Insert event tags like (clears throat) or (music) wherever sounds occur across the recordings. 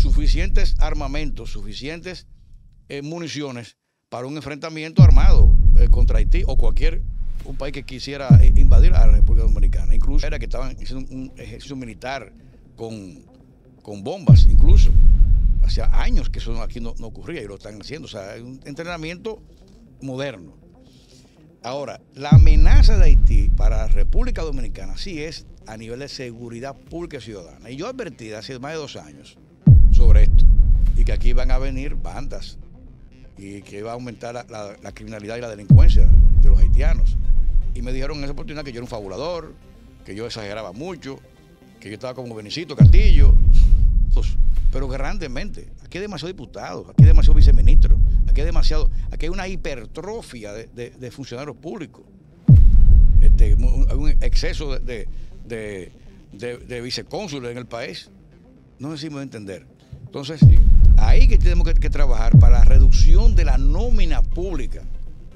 suficientes armamentos, suficientes eh, municiones para un enfrentamiento armado eh, contra Haití o cualquier un país que quisiera invadir a la República Dominicana. Incluso era que estaban haciendo un ejercicio militar con, con bombas, incluso. Hacía años que eso aquí no, ocurría y lo están haciendo. O sea, es un entrenamiento moderno. Ahora, la amenaza de Haití para la República Dominicana sí es a nivel de seguridad pública ciudadana. Y yo advertí hace más de dos años sobre esto y que aquí van a venir bandas y que va a aumentar la, criminalidad y la delincuencia de los haitianos. Y me dijeron en esa oportunidad que yo era un fabulador, que yo exageraba mucho, que yo estaba como Benicito Castillo, pues, pero grandemente. Aquí hay demasiados diputados, aquí hay demasiados viceministros, aquí hay demasiado, aquí hay una hipertrofia de, funcionarios públicos. Este, hay un exceso de, de, de vicecónsules en el país. No sé si me voy a entender. Entonces, ahí que tenemos que, trabajar para la reducción de la nómina pública,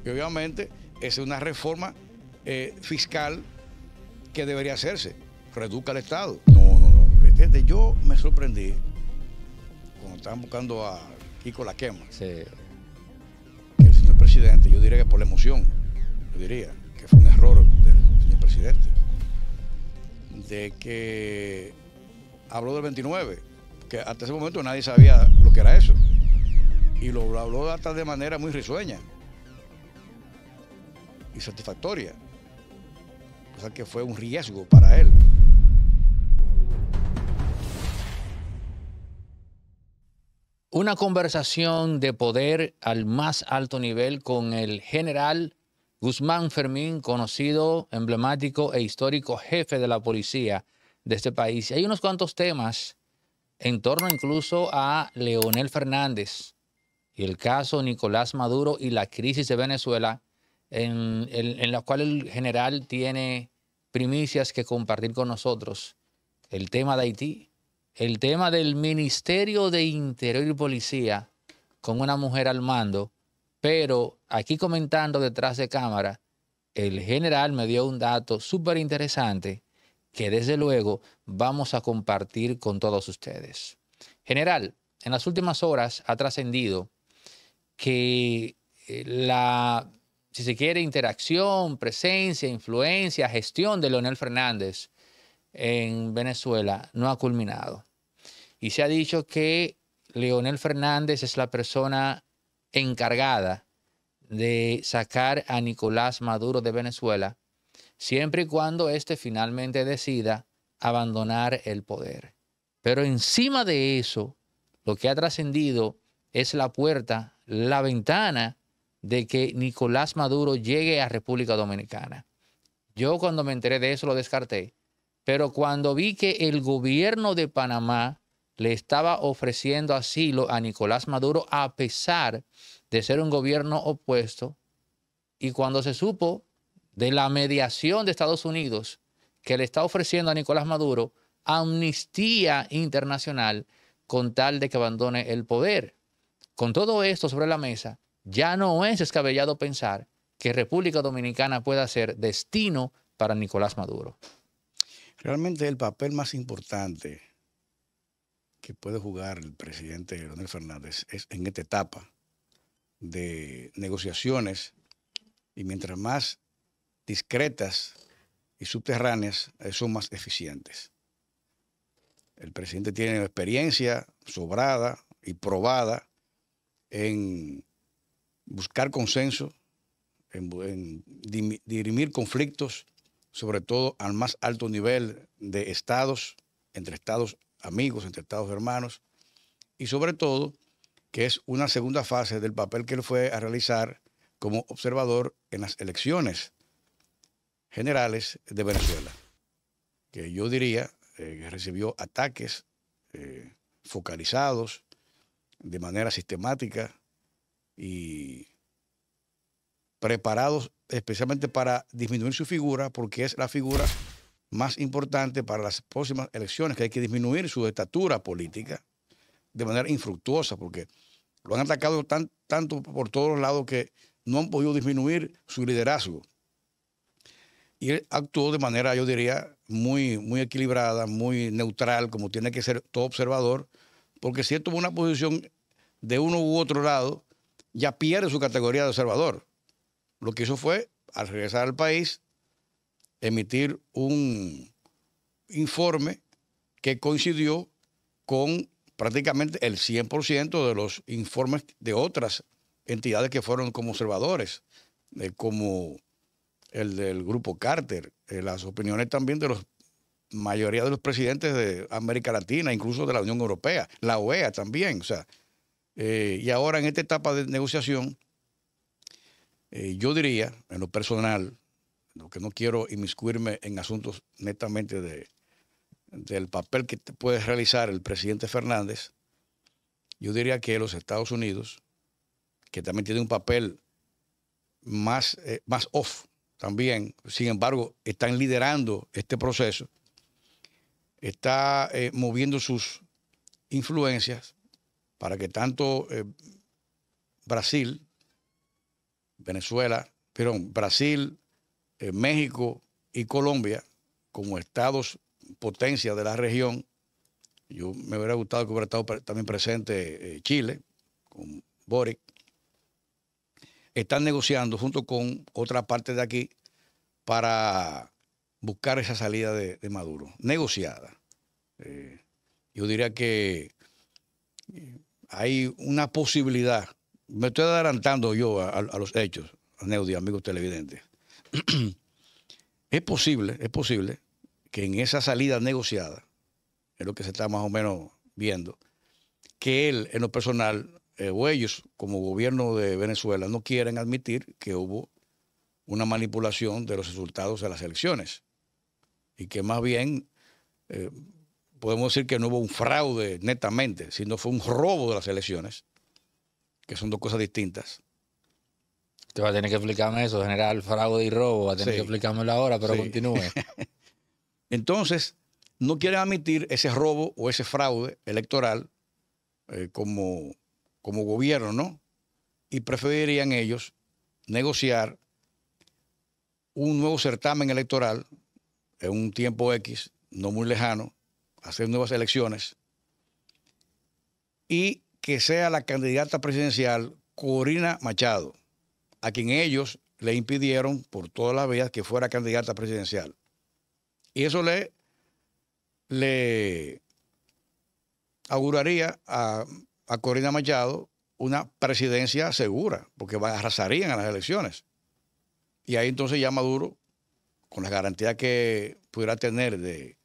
que obviamente es una reforma eh, fiscal que debería hacerse. Reduzca el Estado. No, no, no. yo me sorprendí cuando estaban buscando a Kiko Laquema. Sí. Que el señor presidente, yo diría que por la emoción, yo diría que fue un error del señor presidente, de que habló del 29 que hasta ese momento nadie sabía lo que era eso. Y lo habló hasta de manera muy risueña y satisfactoria. O sea que fue un riesgo para él. Una conversación de poder al más alto nivel con el general Guzmán Fermín, conocido, emblemático e histórico jefe de la policía de este país. Hay unos cuantos temas en torno incluso a Leonel Fernández y el caso Nicolás Maduro y la crisis de Venezuela, en, la cual el general tiene primicias que compartir con nosotros. El tema de Haití, el tema del Ministerio de Interior y Policía con una mujer al mando, pero aquí comentando detrás de cámara, el general me dio un dato súper interesante que desde luego vamos a compartir con todos ustedes. General, en las últimas horas ha trascendido que eh, la, si se quiere, interacción, presencia, influencia, gestión de Leonel Fernández en Venezuela no ha culminado. Y se ha dicho que Leonel Fernández es la persona encargada de sacar a Nicolás Maduro de Venezuela siempre y cuando éste finalmente decida abandonar el poder. Pero encima de eso, lo que ha trascendido es la puerta, la ventana de que Nicolás Maduro llegue a República Dominicana. Yo cuando me enteré de eso lo descarté, pero cuando vi que el gobierno de Panamá le estaba ofreciendo asilo a Nicolás Maduro a pesar de ser un gobierno opuesto, y cuando se supo de la mediación de Estados Unidos que le está ofreciendo a Nicolás Maduro amnistía internacional con tal de que abandone el poder. Con todo esto sobre la mesa, ya no es escabellado pensar que República Dominicana pueda ser destino para Nicolás Maduro. Realmente el papel más importante que puede jugar el presidente Leonel Fernández es en esta etapa de negociaciones y mientras más discretas y subterráneas eh, son más eficientes. El presidente tiene experiencia sobrada y probada en buscar consenso, en, dirimir conflictos, sobre todo al más alto nivel de estados, entre estados amigos, entre estados hermanos, y sobre todo que es una segunda fase del papel que él fue a realizar como observador en las elecciones generales de Venezuela, que yo diría eh, que recibió ataques eh, focalizados de manera sistemática y preparados especialmente para disminuir su figura, porque es la figura más importante para las próximas elecciones, que hay que disminuir su estatura política de manera infructuosa, porque lo han atacado tan, tanto por todos lados que no han podido disminuir su liderazgo y él actuó de manera, yo diría, muy, muy equilibrada, muy neutral, como tiene que ser todo observador, porque si él tuvo una posición de uno u otro lado, ya pierde su categoría de observador. Lo que hizo fue, al regresar al país, emitir un informe que coincidió con prácticamente el 100% de los informes de otras entidades que fueron como observadores, eh, como el del grupo Carter, eh, las opiniones también de la mayoría de los presidentes de América Latina, incluso de la Unión Europea, la OEA también. sea, eh, y ahora en esta etapa de negociación, eh, yo diría, en lo personal, lo que no quiero inmiscuirme en asuntos netamente de, del papel que puede realizar el presidente Fernández, yo diría que los Estados Unidos, que también tiene un papel más, más off también, sin embargo, están liderando este proceso, está eh, moviendo sus influencias para que tanto eh, Brasil, Venezuela, perdón, Brasil, eh, México y Colombia, como estados potencia de la región, yo me hubiera gustado que hubiera estado también presente Chile, con Boric, están negociando junto con otra parte de aquí para buscar esa salida de, Maduro, negociada. Eh, yo diría que eh, hay una posibilidad, me estoy adelantando yo a, los hechos, a Neudi, amigos televidentes. (clears throat) es posible, es posible que en esa salida negociada, es lo que se está más o menos viendo, que él en lo personal eh, o ellos como gobierno de Venezuela no quieren admitir que hubo una manipulación de los resultados de las elecciones y que más bien eh, podemos decir que no hubo un fraude netamente, sino fue un robo de las elecciones, que son dos cosas distintas. Te va a tener que explicarme eso, general, fraude y robo, va a tener que explicármelo ahora, pero continúe. (laughs) Entonces, no quieren admitir ese robo o ese fraude electoral eh, como como gobierno, ¿no? Y preferirían ellos negociar un nuevo certamen electoral en un tiempo X, no muy lejano, hacer nuevas elecciones y que sea la candidata presidencial Corina Machado, a quien ellos le impidieron por todas las vías que fuera candidata presidencial. Y eso le, le auguraría a a Corina Machado una presidencia segura, porque arrasarían a las elecciones. Y ahí entonces ya Maduro, con las garantías que pudiera tener de,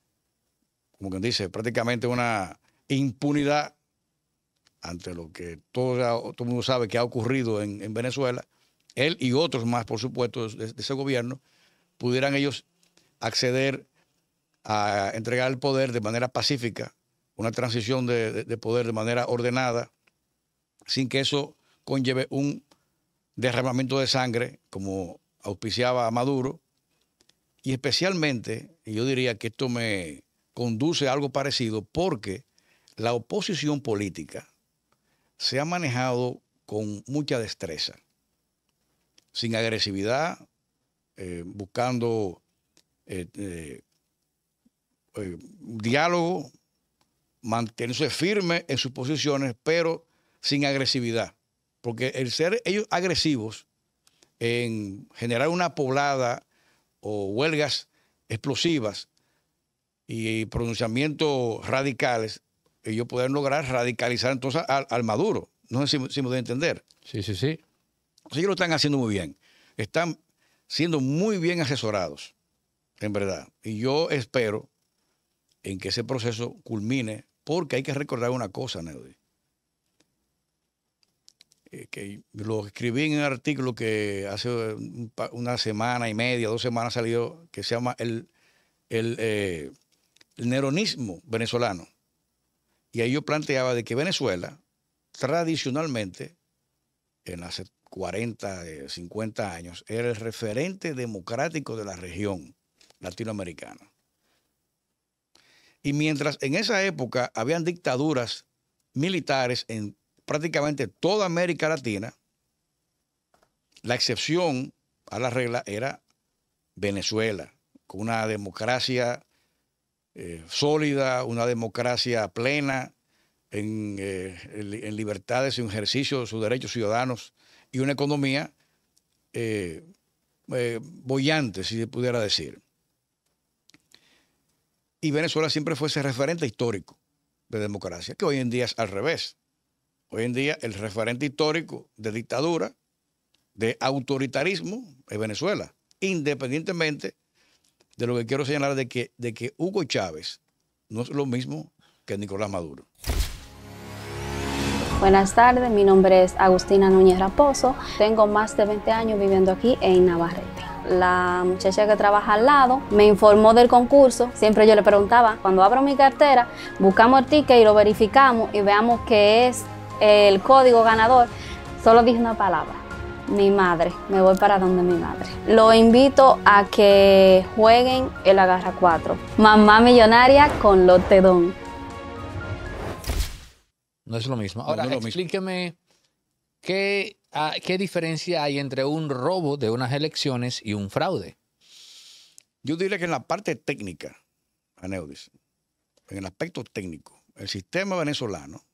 como quien dice, prácticamente una impunidad ante lo que todo, el mundo sabe que ha ocurrido en, Venezuela, él y otros más, por supuesto, de ese gobierno, pudieran ellos acceder a entregar el poder de manera pacífica una transición de, poder de manera ordenada, sin que eso conlleve un derramamiento de sangre como auspiciaba Maduro. Y especialmente, yo diría que esto me conduce a algo parecido porque la oposición política se ha manejado con mucha destreza, sin agresividad, eh, buscando eh, eh, diálogo, mantenerse firme en sus posiciones, pero sin agresividad. Porque el ser ellos agresivos en generar una poblada o huelgas explosivas y pronunciamientos radicales, ellos pueden lograr radicalizar entonces al, Maduro. No sé si, si me entender. Sí, sí, sí. O ellos lo están haciendo muy bien. Están siendo muy bien asesorados, en verdad. Y yo espero en que ese proceso culmine porque hay que recordar una cosa, Neudi. Eh, que lo escribí en un artículo que hace una semana y media, dos semanas salió, que se llama el, eh, el, neronismo venezolano. Y ahí yo planteaba de que Venezuela, tradicionalmente, en hace 40, 50 eh, años, era el referente democrático de la región latinoamericana. Y mientras en esa época habían dictaduras militares en prácticamente toda América Latina, la excepción a la regla era Venezuela, con una democracia eh, sólida, una democracia plena, en, eh, libertades y libertades, en ejercicio de sus derechos ciudadanos y una economía eh, bollante, si se pudiera decir. Y Venezuela siempre fue ese referente histórico de democracia, que hoy en día es al revés. Hoy en día el referente histórico de dictadura, de autoritarismo, es Venezuela, independientemente de lo que quiero señalar de que, de que Hugo Chávez no es lo mismo que Nicolás Maduro. Buenas tardes, mi nombre es Agustina Núñez Raposo, tengo más de 20 años viviendo aquí en Navarre la muchacha que trabaja al lado me informó del concurso. Siempre yo le preguntaba, cuando abro mi cartera, buscamos el ticket y lo verificamos y veamos qué es el código ganador. Solo dije una palabra, mi madre, me voy para donde mi madre. Lo invito a que jueguen el Agarra 4, Mamá Millonaria con Lotedón. No es lo mismo. Ahora, explíqueme qué Ah, ¿qué diferencia hay entre un robo de unas elecciones y un fraude? Yo diría que en la parte técnica, Aneudis, en el aspecto técnico, el sistema venezolano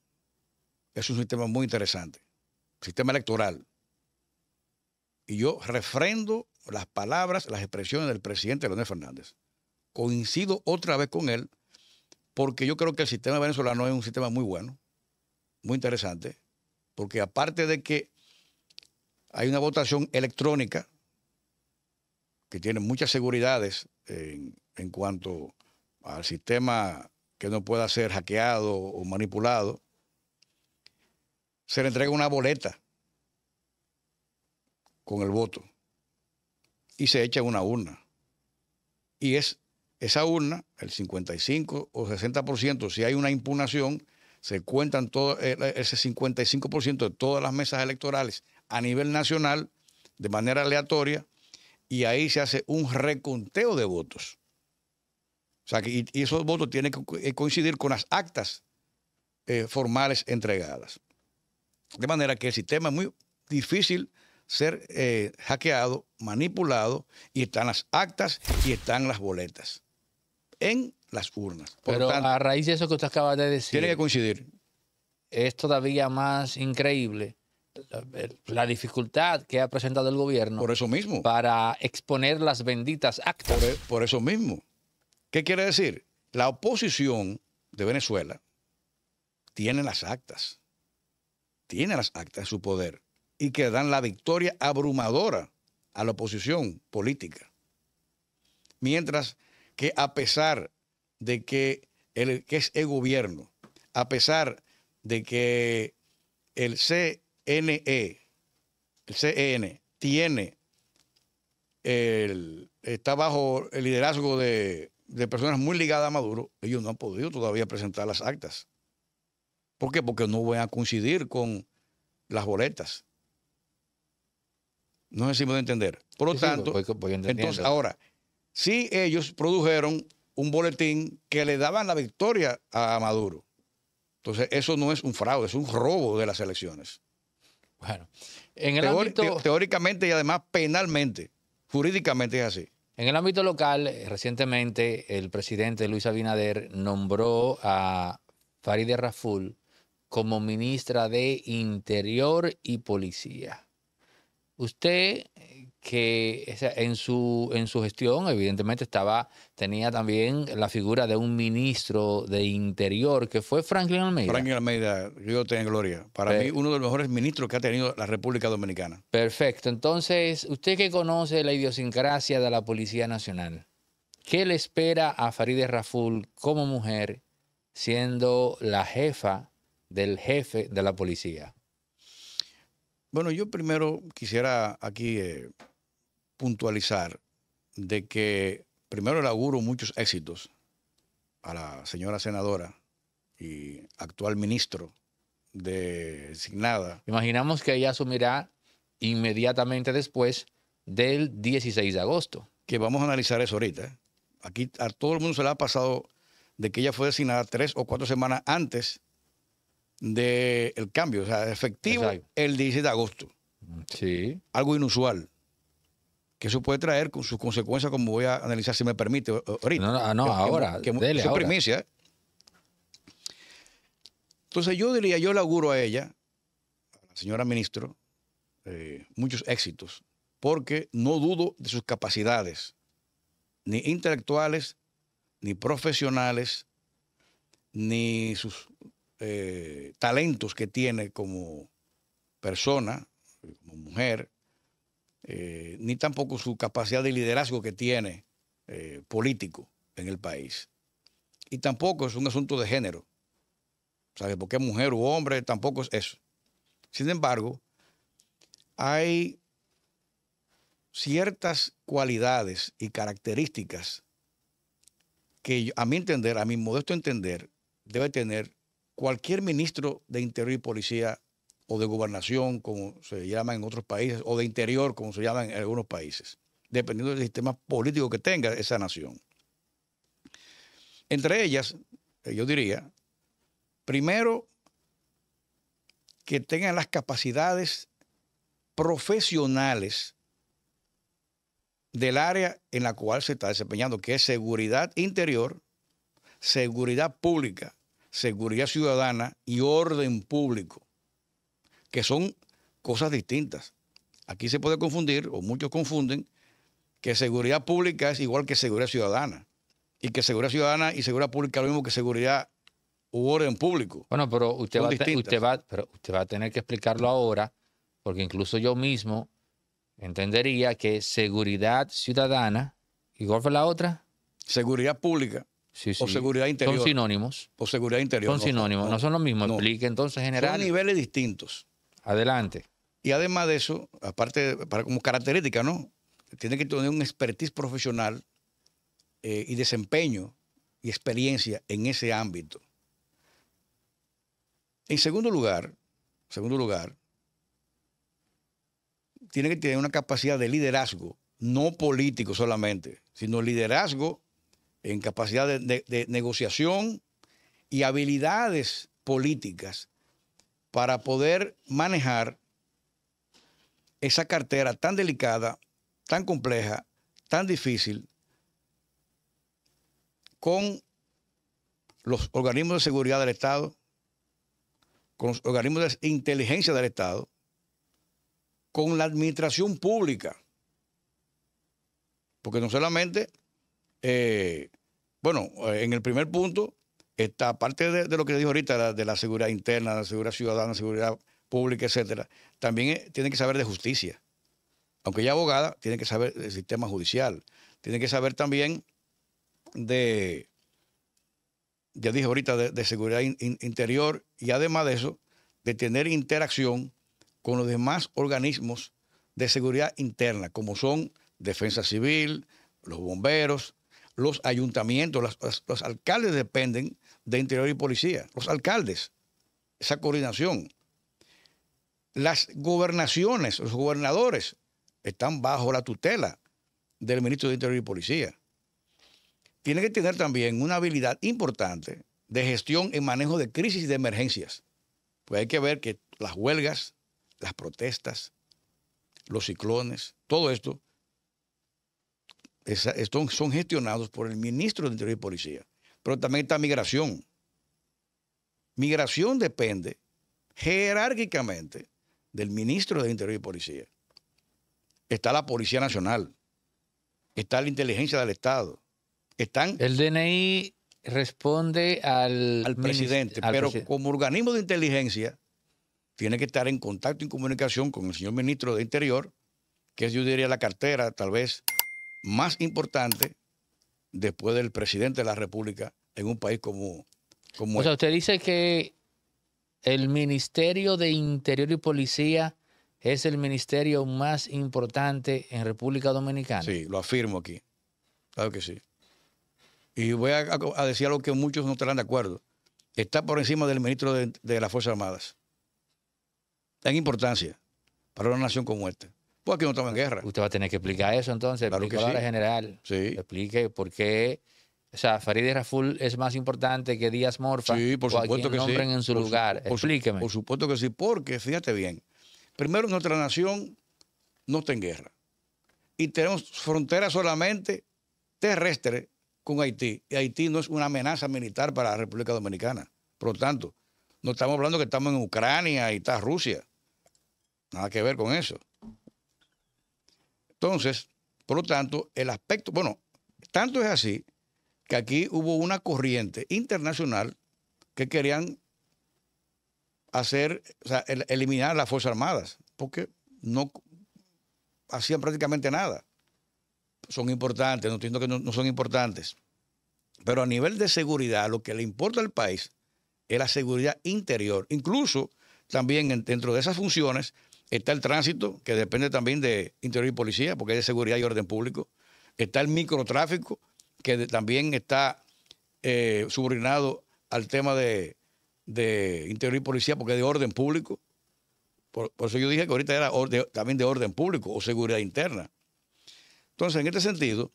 es un sistema muy interesante, sistema electoral. Y yo refrendo las palabras, las expresiones del presidente Leonel Fernández. Coincido otra vez con él, porque yo creo que el sistema venezolano es un sistema muy bueno, muy interesante, porque aparte de que hay una votación electrónica que tiene muchas seguridades en, cuanto al sistema que no pueda ser hackeado o manipulado. Se le entrega una boleta con el voto y se echa una urna. Y es esa urna, el 55 o 60%, si hay una impugnación, se cuentan eh, eh, ese 55% de todas las mesas electorales a nivel nacional de manera aleatoria y ahí se hace un reconteo de votos. O sea, y, esos votos tienen que eh, coincidir con las actas eh, formales entregadas. De manera que el sistema es muy difícil ser eh, hackeado, manipulado, y están las actas y están las boletas en las urnas. Pero a raíz de eso que usted acaba de decir. Tiene que coincidir. Es todavía más increíble la dificultad que ha presentado el gobierno. Por eso mismo. Para exponer las benditas actas. E, por, eso mismo. ¿Qué quiere decir? La oposición de Venezuela tiene las actas. Tiene las actas en su poder. Y que dan la victoria abrumadora a la oposición política. Mientras que a pesar de que el que es el gobierno, a pesar de que el C ...N.E., el CEN, tiene, el, está bajo el liderazgo de, personas muy ligadas a Maduro, ellos no han podido todavía presentar las actas. ¿Por qué? Porque no van a coincidir con las boletas. No es si entender. Por lo tanto, entonces ahora, si ellos produjeron un boletín que le daban la victoria a Maduro. Entonces, eso no es un fraude, es un robo de las elecciones. Bueno, en el ámbito, teóricamente y además penalmente, jurídicamente es así. En el ámbito local, eh, recientemente el presidente Luis Abinader nombró a Farideh Raful como ministra de Interior y Policía. Usted que en su, en su gestión, evidentemente, estaba, tenía también la figura de un ministro de Interior, que fue Franklin Almeida. Franklin Almeida, yo tengo gloria. Para mí, uno de los mejores ministros que ha tenido la República Dominicana. Perfecto. Entonces, usted que conoce la idiosincrasia de la Policía Nacional, ¿qué le espera a Farideh Raful como mujer, siendo la jefa del jefe de la policía? Bueno, yo primero quisiera aquí... Eh, puntualizar de que primero le auguro muchos éxitos a la señora senadora y actual ministro designada. Imaginamos que ella asumirá inmediatamente después del 16 de agosto. Que vamos a analizar eso ahorita. ¿eh? Aquí a todo el mundo se le ha pasado de que ella fue designada tres o cuatro semanas antes del el cambio, o sea, efectivo el 16 de agosto. Sí. Algo inusual que eso puede traer con sus consecuencias, como voy a analizar si me permite ahorita. No, no, ah, ahora. Que, dele, primicia. ¿eh? Entonces yo diría, yo le auguro a ella, a la señora ministro, eh, muchos éxitos, porque no dudo de sus capacidades, ni intelectuales, ni profesionales, ni sus eh, talentos que tiene como persona, como mujer, eh, ni tampoco su capacidad de liderazgo que tiene eh, político en el país. Y tampoco es un asunto de género. ¿Sabe? Porque mujer u hombre, tampoco es eso. Sin embargo, hay ciertas cualidades y características que a mi entender, a mi modesto entender, debe tener cualquier ministro de Interior y Policía o de gobernación, como se llama en otros países, o de interior, como se llama en algunos países, dependiendo del sistema político que tenga esa nación. Entre ellas, yo diría, primero, que tengan las capacidades profesionales del área en la cual se está desempeñando, que es seguridad interior, seguridad pública, seguridad ciudadana y orden público que son cosas distintas. Aquí se puede confundir, o muchos confunden, que seguridad pública es igual que seguridad ciudadana. Y que seguridad ciudadana y seguridad pública es lo mismo que seguridad u orden público. Bueno, pero usted, va, pero usted va a tener que explicarlo ahora, porque incluso yo mismo entendería que seguridad ciudadana, igual que la otra? Seguridad pública. O seguridad interior. Son sinónimos. O seguridad interior. Son sinónimos, no, son los mismos. Explique entonces general. niveles distintos. Adelante. Y además de eso, aparte, para, como característica, ¿no? Tiene que tener un expertise profesional eh, y desempeño y experiencia en ese ámbito. En segundo lugar, segundo lugar, tiene que tener una capacidad de liderazgo, no político solamente, sino liderazgo en capacidad de negociación y habilidades políticas para poder manejar esa cartera tan delicada, tan compleja, tan difícil, con los organismos de seguridad del Estado, con los organismos de inteligencia del Estado, con la administración pública. Porque no solamente, eh, bueno, eh, en el primer punto, aparte de, lo que dijo ahorita, de la seguridad interna, la seguridad ciudadana, seguridad pública, etcétera, también eh, tiene que saber de justicia. Aunque ella abogada, tiene que saber del sistema judicial. Tiene que saber también de, ya dije ahorita, de, seguridad interior y además de eso, de tener interacción con los demás organismos de seguridad interna, como son Defensa Civil, los bomberos, los ayuntamientos, los alcaldes dependen de Interior y Policía, los alcaldes, esa coordinación. Las gobernaciones, los gobernadores, están bajo la tutela del ministro de Interior y Policía. Tiene que tener también una habilidad importante de gestión y manejo de crisis y de emergencias. Pues hay que ver que las huelgas, las protestas, los ciclones, todo esto son gestionados por el ministro de Interior y Policía pero también está migración. Migración depende jerárquicamente del ministro de Interior y Policía. Está la Policía Nacional, está la inteligencia del Estado, están... El DNI responde al, presidente, pero como organismo de inteligencia tiene que estar en contacto y comunicación con el señor ministro de Interior, que es, yo diría, la cartera tal vez más importante después del presidente de la República en un país como, como o sea, este. usted dice que el Ministerio de Interior y Policía es el ministerio más importante en República Dominicana. Sí, lo afirmo aquí. Claro que sí. Y voy a, decir algo que muchos no estarán de acuerdo. Está por encima del ministro de, las Fuerzas Armadas. En importancia para una nación como esta. Pues aquí no estamos en guerra. Usted va a tener que explicar eso entonces, claro que general. Sí. Explique por qué. O sea, Farideh Raful es más importante que Díaz Morfa. Sí, por supuesto que sí. que nombren en su lugar. Explíqueme. Por supuesto que sí, porque fíjate bien. Primero, nuestra nación no está en guerra. Y tenemos fronteras solamente terrestre con Haití. Y Haití no es una amenaza militar para la República Dominicana. Por lo tanto, no estamos hablando que estamos en Ucrania y está Rusia. Nada que ver con eso. Entonces, por lo tanto, el aspecto, bueno, tanto es así que aquí hubo una corriente internacional que querían hacer, o sea, eliminar las Fuerzas Armadas, porque no hacían prácticamente nada. Son importantes, no entiendo que no son importantes. Pero a nivel de seguridad, lo que le importa al país es la seguridad interior. Incluso también dentro de esas funciones Está el tránsito, que depende también de interior y policía, porque es de seguridad y orden público. Está el microtráfico, que también está eh, subordinado al tema de, interior y policía, porque es de orden público. Por, eso yo dije que ahorita era también de orden público o seguridad interna. Entonces, en este sentido,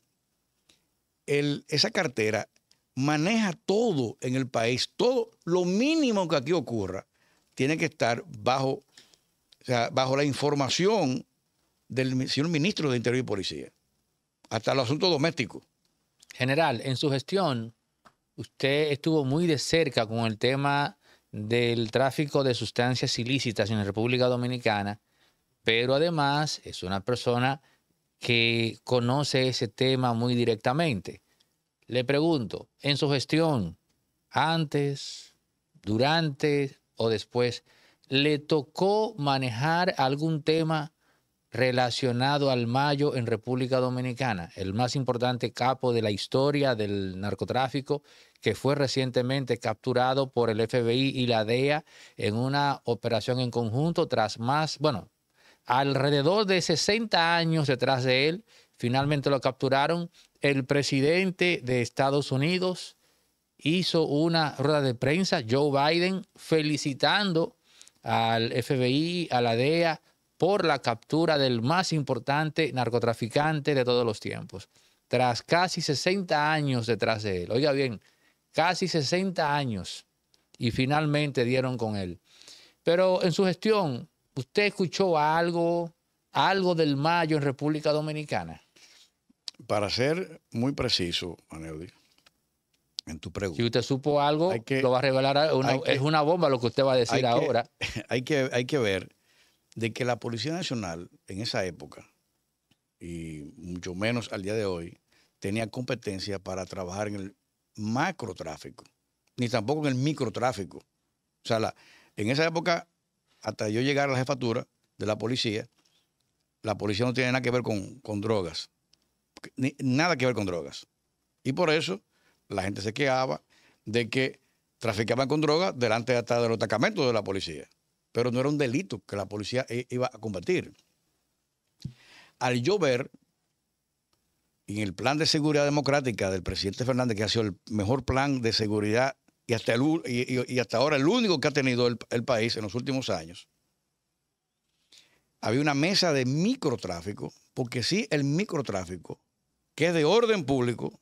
esa cartera maneja todo en el país, todo lo mínimo que aquí ocurra tiene que estar bajo o sea, bajo la información del señor ministro de Interior y Policía, hasta los asuntos domésticos. General, en su gestión, usted estuvo muy de cerca con el tema del tráfico de sustancias ilícitas en la República Dominicana, pero además es una persona que conoce ese tema muy directamente. Le pregunto, en su gestión, antes, durante o después le tocó manejar algún tema relacionado al Mayo en República Dominicana, el más importante capo de la historia del narcotráfico, que fue recientemente capturado por el FBI y la DEA en una operación en conjunto tras más, bueno, alrededor de 60 años detrás de él, finalmente lo capturaron, el presidente de Estados Unidos hizo una rueda de prensa, Joe Biden, felicitando al FBI, a la DEA, por la captura del más importante narcotraficante de todos los tiempos, tras casi 60 años detrás de él. Oiga bien, casi 60 años y finalmente dieron con él. Pero en su gestión, ¿usted escuchó algo, algo del mayo en República Dominicana? Para ser muy preciso, Manuel tu pregunta. Si usted supo algo, lo va a revelar. es una bomba lo que usted va a decir ahora. (laughs) hay, que, hay que ver de que la Policía Nacional en esa época, y mucho menos al día de hoy, tenía competencia para trabajar en el macrotráfico, ni tampoco en el microtráfico. O sea, en esa época, hasta yo llegar a la jefatura de la policía, la policía no tiene nada que ver con, con drogas, ni, nada que ver con drogas. Y por eso la gente se quejaba de que traficaban con droga delante hasta de los de la policía. Pero no era un delito que la policía iba a combatir. Al yo ver en el plan de seguridad democrática del presidente Fernández, que ha sido el mejor plan de seguridad y hasta, y, hasta ahora el único que ha tenido el, el país en los últimos años, había una mesa de microtráfico, porque sí, el microtráfico, que es de orden público,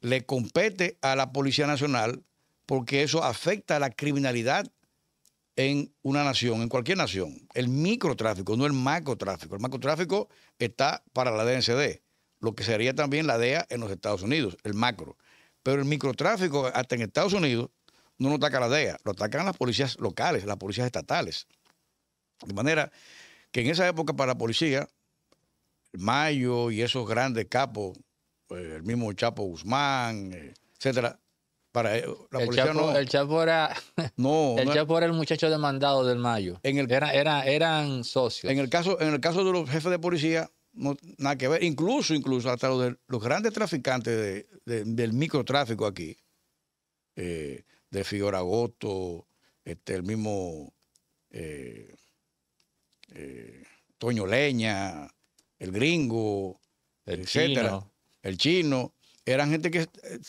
le compete a la Policía Nacional porque eso afecta a la criminalidad en una nación, en cualquier nación. El microtráfico, no el macrotráfico. El macrotráfico está para la DNCD, lo que sería también la DEA en los Estados Unidos, el macro. Pero el microtráfico, hasta en Estados Unidos, no lo ataca la DEA, lo atacan las policías locales, las policías estatales. De manera que en esa época para la policía, Mayo y esos grandes capos eh, el mismo Chapo Guzmán, eh, etcétera. Para eh, la el policía no. El (laughs) Chapo era. el muchacho demandado del Mayo. era, era, eran socios. En el, caso, en el caso de los jefes de policía, nada que ver. Incluso, incluso, hasta los, grandes traficantes del microtráfico aquí, de Fioragoto, este, el mismo Toño Leña, el gringo, etcétera el chino, eran gente que eh,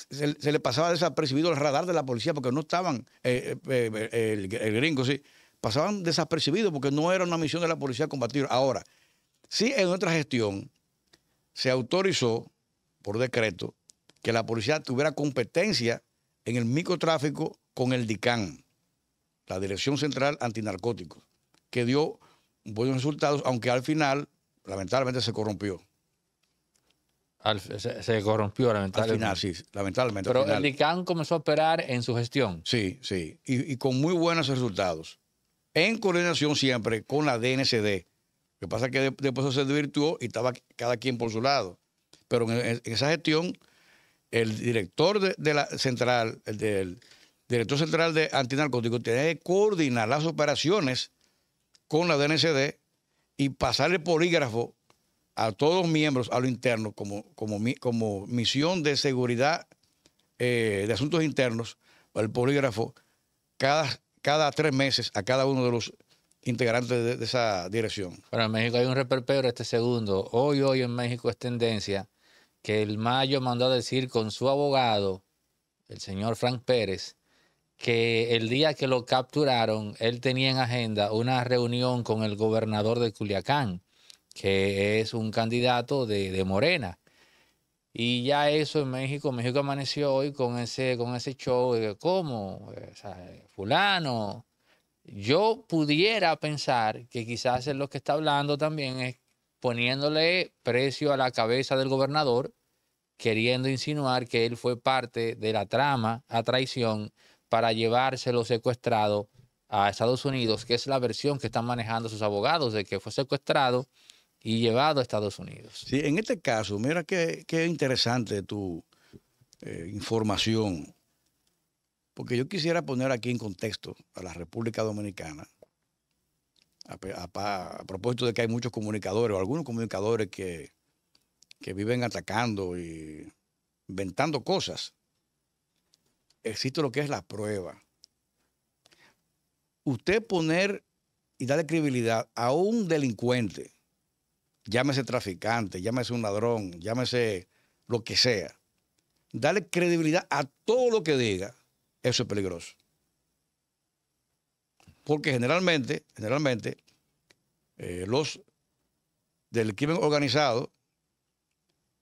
se, le pasaba desapercibido el radar de la policía porque no estaban, eh, eh, el, gringo sí, pasaban desapercibidos porque no era una misión de la policía combatir. Ahora, sí en nuestra gestión se autorizó por decreto que la policía tuviera competencia en el microtráfico con el DICAN, la Dirección Central Antinarcóticos, que dio buenos resultados, aunque al final lamentablemente se corrompió se, corrompió lamentablemente. final, sí, lamentablemente. Pero el ICANN comenzó a operar en su gestión. Sí, sí, y, con muy buenos resultados. En coordinación siempre con la DNCD. Lo que pasa es que después se desvirtuó y estaba cada quien por su lado. Pero en, esa gestión, el director de, la central, el, de, director central de antinarcóticos, tenía que coordinar las operaciones con la DNCD y pasar el polígrafo a todos los miembros a lo interno como, como, misión de seguridad eh, de asuntos internos para el polígrafo cada, cada tres meses a cada uno de los integrantes de, esa dirección. Bueno, en México hay un reperpero este segundo. Hoy, hoy en México es tendencia que el Mayo mandó a decir con su abogado, el señor Frank Pérez, que el día que lo capturaron, él tenía en agenda una reunión con el gobernador de Culiacán que es un candidato de, de Morena. Y ya eso en México, México amaneció hoy con ese, con ese show de cómo, fulano. Yo pudiera pensar que quizás es lo que está hablando también es poniéndole precio a la cabeza del gobernador, queriendo insinuar que él fue parte de la trama a traición para llevárselo secuestrado a Estados Unidos, que es la versión que están manejando sus abogados de que fue secuestrado y llevado a Estados Unidos. Sí, en este caso, mira qué, interesante tu eh, información, porque yo quisiera poner aquí en contexto a la República Dominicana, a, propósito de que hay muchos comunicadores o algunos comunicadores que, que viven atacando y inventando cosas. Existe lo que es la prueba. Usted poner y darle credibilidad a un delincuente, llámese traficante, llámese un ladrón, llámese lo que sea, darle credibilidad a todo lo que diga, eso es peligroso. Porque generalmente, generalmente, eh, los del crimen organizado,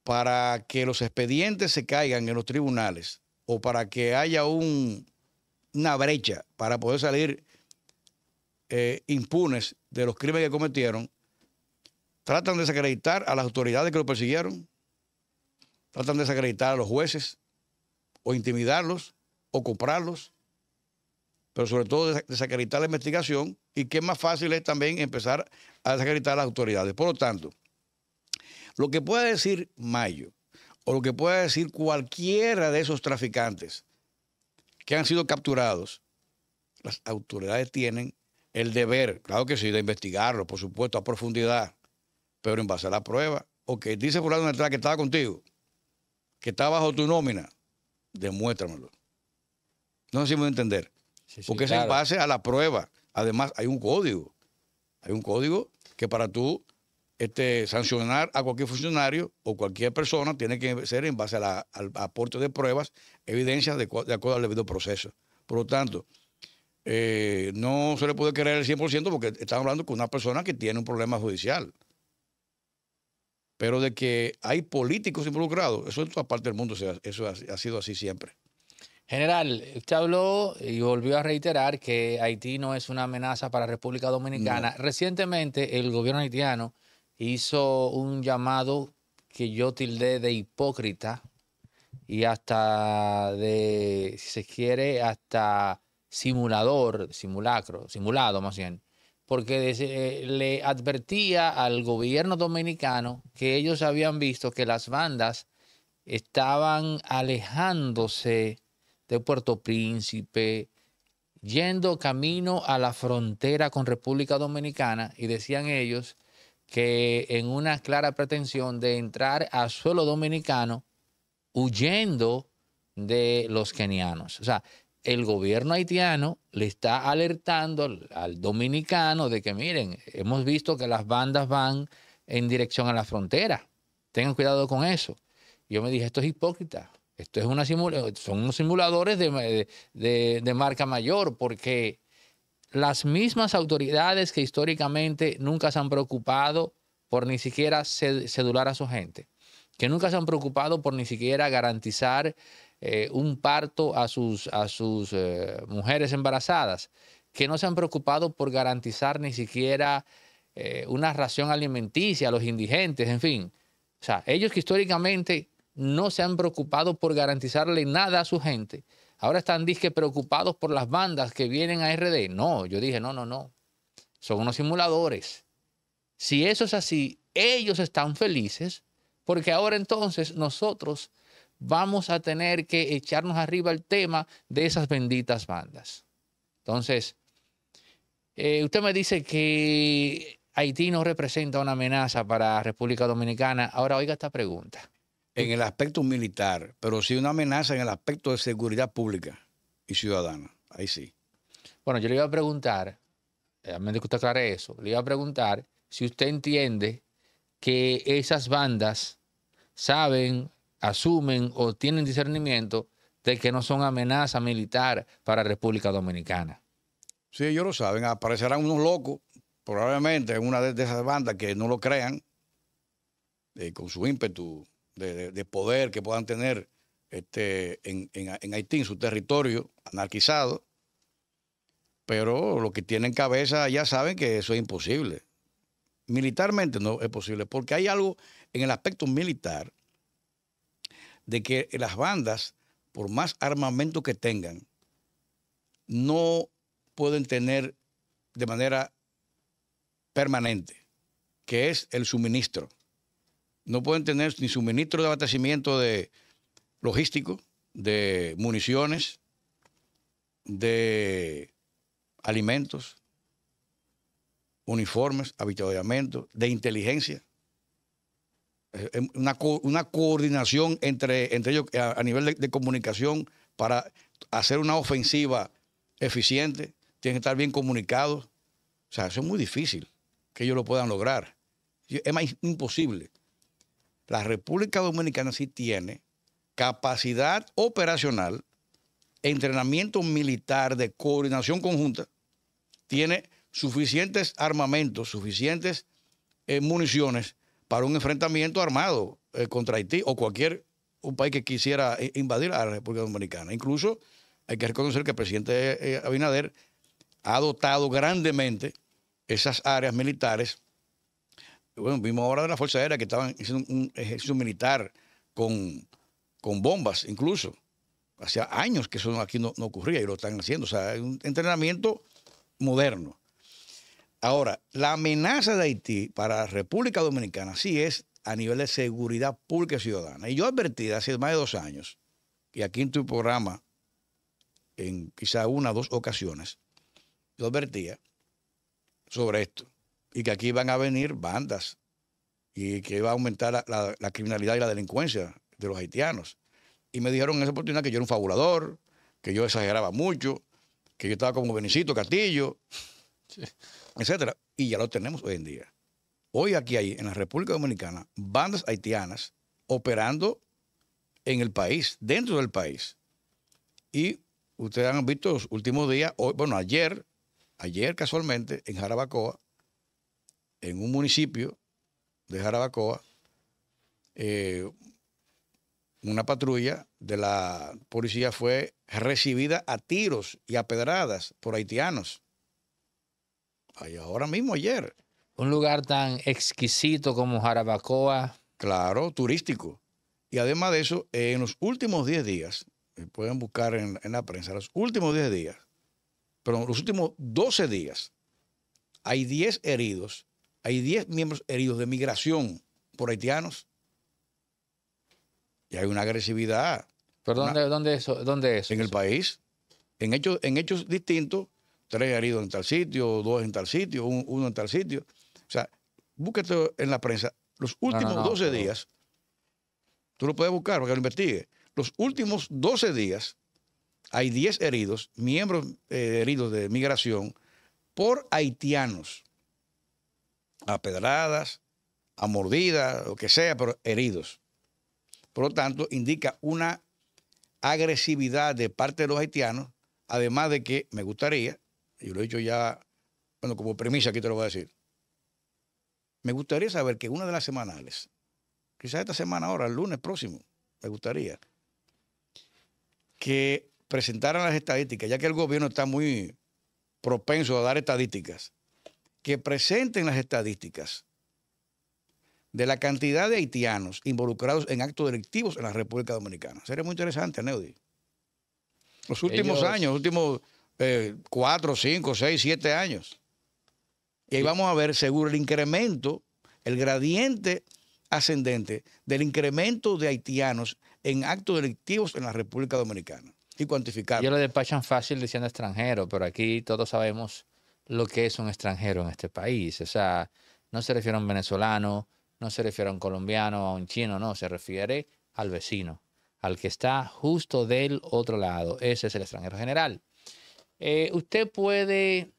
para que los expedientes se caigan en los tribunales o para que haya una brecha para poder salir eh, impunes de los crímenes que cometieron, Tratan de desacreditar a las autoridades que lo persiguieron. Tratan de desacreditar a los jueces o intimidarlos o comprarlos. Pero sobre todo desacreditar la investigación y que más fácil es también empezar a desacreditar a las autoridades. Por lo tanto, lo que pueda decir Mayo o lo que pueda decir cualquiera de esos traficantes que han sido capturados, las autoridades tienen el deber, claro que sí, de investigarlo, por supuesto, a profundidad, pero en base a la prueba. O que dice fulano de que estaba contigo, que está bajo tu nómina, demuéstramelo. No sé si me voy a entender. Porque es en base a la prueba. Además, hay un código. Hay un código que para tú este, sancionar a cualquier funcionario o cualquier persona tiene que ser en base al aporte de pruebas, evidencias de, acuerdo al debido proceso. Por lo tanto, eh, no se le puede creer el 100% porque estamos hablando con una persona que tiene un problema judicial pero de que hay políticos involucrados, eso en toda parte del mundo eso ha, sido así siempre. General, usted habló y volvió a reiterar que Haití no es una amenaza para República Dominicana. Recientemente el gobierno haitiano hizo un llamado que yo tildé de hipócrita y hasta de, si se quiere, hasta simulador, simulacro, simulado más bien, porque eh, le advertía al gobierno dominicano que ellos habían visto que las bandas estaban alejándose de Puerto Príncipe, yendo camino a la frontera con República Dominicana, y decían ellos que en una clara pretensión de entrar al suelo dominicano, huyendo de los kenianos. O sea, el gobierno haitiano le está alertando al, dominicano de que miren, hemos visto que las bandas van en dirección a la frontera. Tengan cuidado con eso. Yo me dije, esto es hipócrita. Esto es una son unos simuladores de, de marca mayor porque las mismas autoridades que históricamente nunca se han preocupado por ni siquiera cedular a su gente, que nunca se han preocupado por ni siquiera garantizar eh, un parto a sus, a sus eh, mujeres embarazadas, que no se han preocupado por garantizar ni siquiera eh, una ración alimenticia a los indigentes, en fin. O sea, ellos que históricamente no se han preocupado por garantizarle nada a su gente, ahora están disque preocupados por las bandas que vienen a RD. No, yo dije, no, no, no. Son unos simuladores. Si eso es así, ellos están felices porque ahora entonces nosotros vamos a tener que echarnos arriba el tema de esas benditas bandas. Entonces, eh, usted me dice que Haití no representa una amenaza para República Dominicana. Ahora oiga esta pregunta. En el aspecto militar, pero sí una amenaza en el aspecto de seguridad pública y ciudadana. Ahí sí. Bueno, yo le iba a preguntar, eh, a mí que usted aclare eso, le iba a preguntar si usted entiende que esas bandas saben asumen o tienen discernimiento de que no son amenaza militar para República Dominicana. Sí, ellos lo saben. Aparecerán unos locos, probablemente en una de esas bandas que no lo crean, eh, con su ímpetu de, poder que puedan tener este, en, en Haití, en su territorio anarquizado. Pero los que tienen cabeza ya saben que eso es imposible. Militarmente no es posible, porque hay algo en el aspecto militar de que las bandas, por más armamento que tengan, no pueden tener de manera permanente, que es el suministro. No pueden tener ni suministro de abastecimiento de logístico, de municiones, de alimentos, uniformes, habituallamiento, de inteligencia. Eh, em, una, coordinación entre, entre ellos eh, a, nivel de, comunicación para hacer una ofensiva eficiente. Tienen que estar bien comunicados. O sea, eso es muy difícil que ellos lo puedan lograr. Es más imposible. La República Dominicana sí tiene capacidad operacional, entrenamiento militar de coordinación conjunta, tiene suficientes armamentos, suficientes eh, municiones para un enfrentamiento armado eh, contra Haití o cualquier un país que quisiera invadir a la República Dominicana. Incluso hay que reconocer que el presidente eh, Abinader ha dotado grandemente esas áreas militares. Bueno, vimos ahora de la Fuerza Aérea que estaban haciendo un ejercicio militar con, con bombas incluso. Hacía años que eso aquí no, no ocurría y lo están haciendo. O sea, es un entrenamiento moderno. Ahora, la amenaza de Haití para la República Dominicana sí es a nivel de seguridad pública y ciudadana. Y yo advertí hace más de dos años, y aquí en tu programa, en quizá una o dos ocasiones, yo advertía sobre esto, y que aquí van a venir bandas, y que va a aumentar la, criminalidad y la delincuencia de los haitianos. Y me dijeron en esa oportunidad que yo era un fabulador, que yo exageraba mucho, que yo estaba como Benicito Castillo etcétera. Y ya lo tenemos hoy en día. Hoy aquí hay en la República Dominicana bandas haitianas operando en el país, dentro del país. Y ustedes han visto los últimos días, bueno, ayer, ayer casualmente, en Jarabacoa, en un municipio de Jarabacoa, eh, una patrulla de la policía fue recibida a tiros y a pedradas por haitianos ahora mismo ayer. Un lugar tan exquisito como Jarabacoa. Claro, turístico. Y además de eso, en los últimos 10 días, eh, pueden buscar en, la prensa, los últimos 10 días, pero los últimos 12 días, hay 10 heridos, hay 10 miembros heridos de migración por haitianos. Y hay una agresividad. ¿Pero dónde, es eso, En el país. En en hechos distintos tres heridos en tal sitio, dos en tal sitio, uno en tal sitio. O sea, búsquete en la prensa. Los últimos 12 días, tú lo puedes buscar para que lo investigue. Los últimos 12 días hay 10 heridos, miembros eh, heridos de migración, por haitianos. A pedradas, a mordidas, lo que sea, pero heridos. Por lo tanto, indica una agresividad de parte de los haitianos, además de que me gustaría yo lo he dicho ya, bueno, como premisa aquí te lo voy a decir. Me gustaría saber que una de las semanales, quizás esta semana ahora, el lunes próximo, me gustaría que presentaran las estadísticas, ya que el gobierno está muy propenso a dar estadísticas, que presenten las estadísticas de la cantidad de haitianos involucrados en actos delictivos en la República Dominicana. Sería muy interesante, Neudi. Los últimos años, últimos eh, cuatro, cinco, seis, siete años. Y ahí vamos a ver seguro el incremento, el gradiente ascendente del incremento de haitianos en actos delictivos en la República Dominicana y cuantificar. Yo lo despachan fácil diciendo extranjero, pero aquí todos sabemos lo que es un extranjero en este país. O sea, no se refiere a un venezolano, no se refiere a un colombiano, a un chino, no, se refiere al vecino, al que está justo del otro lado. Ese es el extranjero general. Eh, usted puede,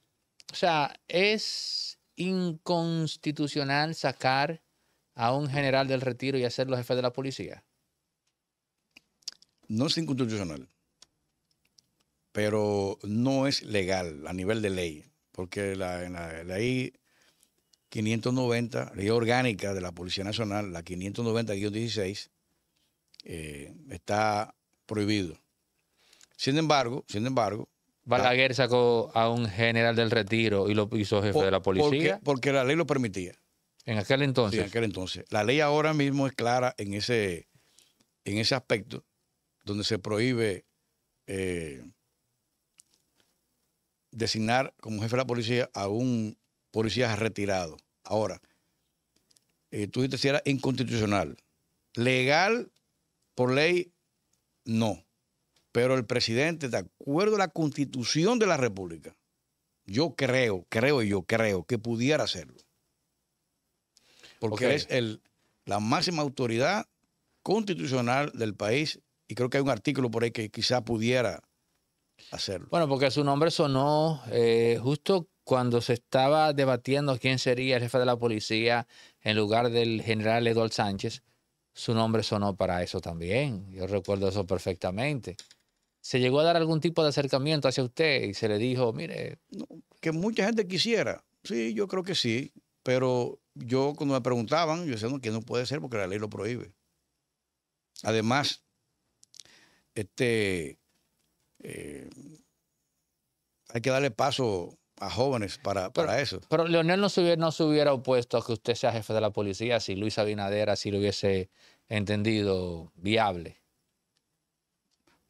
o sea, es inconstitucional sacar a un general del retiro y hacerlo jefe de la policía. No es inconstitucional, pero no es legal a nivel de ley, porque la, en la, la ley 590, ley orgánica de la Policía Nacional, la 590-16, eh, está prohibido. Sin embargo, sin embargo, Balaguer sacó a un general del retiro y lo hizo jefe de la policía. Porque, la ley lo permitía. En aquel entonces. Sí, en aquel entonces. La ley ahora mismo es clara en ese, en ese aspecto, donde se prohíbe eh, designar como jefe de la policía a un policía retirado. Ahora, eh, tú dices si era inconstitucional. Legal, por ley, no. Pero el presidente, de acuerdo a la constitución de la República, yo creo, creo y yo, creo que pudiera hacerlo. Porque es la máxima autoridad constitucional del país y creo que hay un artículo por ahí que quizá pudiera hacerlo. Bueno, porque su nombre sonó eh, justo cuando se estaba debatiendo quién sería el jefe de la policía en lugar del general Eduardo Sánchez, su nombre sonó para eso también. Yo recuerdo eso perfectamente. ¿Se llegó a dar algún tipo de acercamiento hacia usted y se le dijo, mire... que mucha gente quisiera. Sí, yo creo que sí, pero yo cuando me preguntaban, yo decía no, que no puede ser porque la ley lo prohíbe. Además, este, eh, hay que darle paso a jóvenes para, eso. Pero Leonel no se, hubiera, opuesto a que usted sea jefe de la policía si Luis Abinader sí lo hubiese entendido viable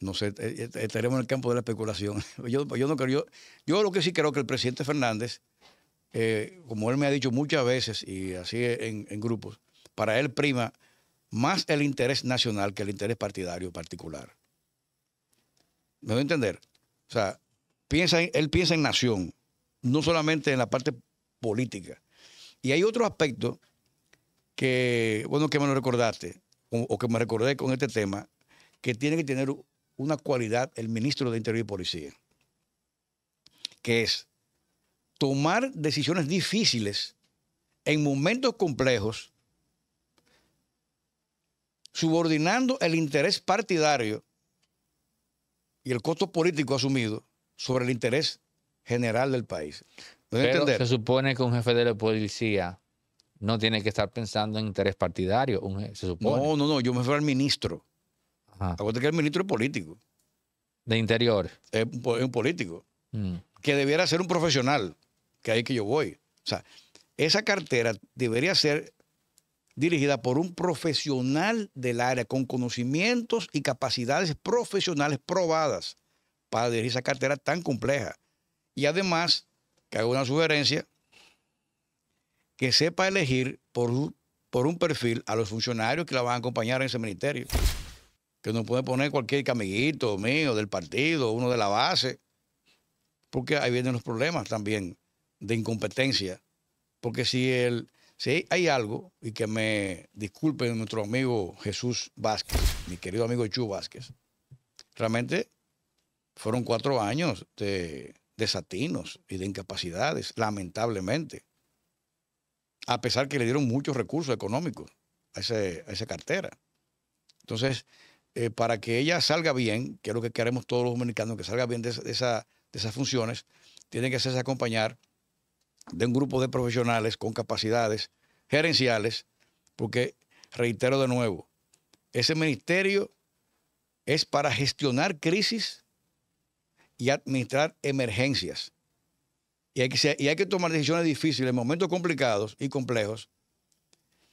no sé, eh, eh, estaremos en el campo de la especulación. (laughs) Yo, no creo, yo, lo que sí creo que el presidente Fernández, eh, como él me ha dicho muchas veces y así en, grupos, para él prima más el interés nacional que el interés partidario particular. ¿Me doy a entender? O sea, piensa él piensa en nación, no solamente en la parte política. Y hay otro aspecto que, bueno, que me lo recordaste, o que me recordé con este tema, que tiene que tener una cualidad el ministro de Interior y Policía, que es tomar decisiones difíciles en momentos complejos, subordinando el interés partidario y el costo político asumido sobre el interés general del país. se supone que un jefe de la policía no tiene que estar pensando en interés partidario, se supone. No, no, no, yo me refiero al ministro. Ajá. que el ministro es político. De interior. Es un, político. Mm. Que debiera ser un profesional, que ahí que yo voy. O sea, esa cartera debería ser dirigida por un profesional del área con conocimientos y capacidades profesionales probadas para dirigir esa cartera tan compleja. Y además, que haga una sugerencia, que sepa elegir por, por un perfil a los funcionarios que la van a acompañar en ese ministerio no no puede poner cualquier camiguito mío, del partido, uno de la base, porque ahí vienen los problemas también de incompetencia. Porque si, hay algo, y que me disculpe nuestro amigo Jesús Vázquez, mi querido amigo Chu Vázquez, realmente fueron cuatro años de desatinos y de incapacidades, lamentablemente. A pesar que le dieron muchos recursos económicos a, ese, a esa cartera. Entonces, eh, para que ella salga bien, que es lo que queremos todos los dominicanos, que salga bien de, esas funciones, tiene que hacerse acompañar de un grupo de profesionales con capacidades gerenciales, porque, reitero de nuevo, ese ministerio es para gestionar crisis y administrar emergencias. Y hay, que, hay que tomar decisiones difíciles en momentos complicados y complejos,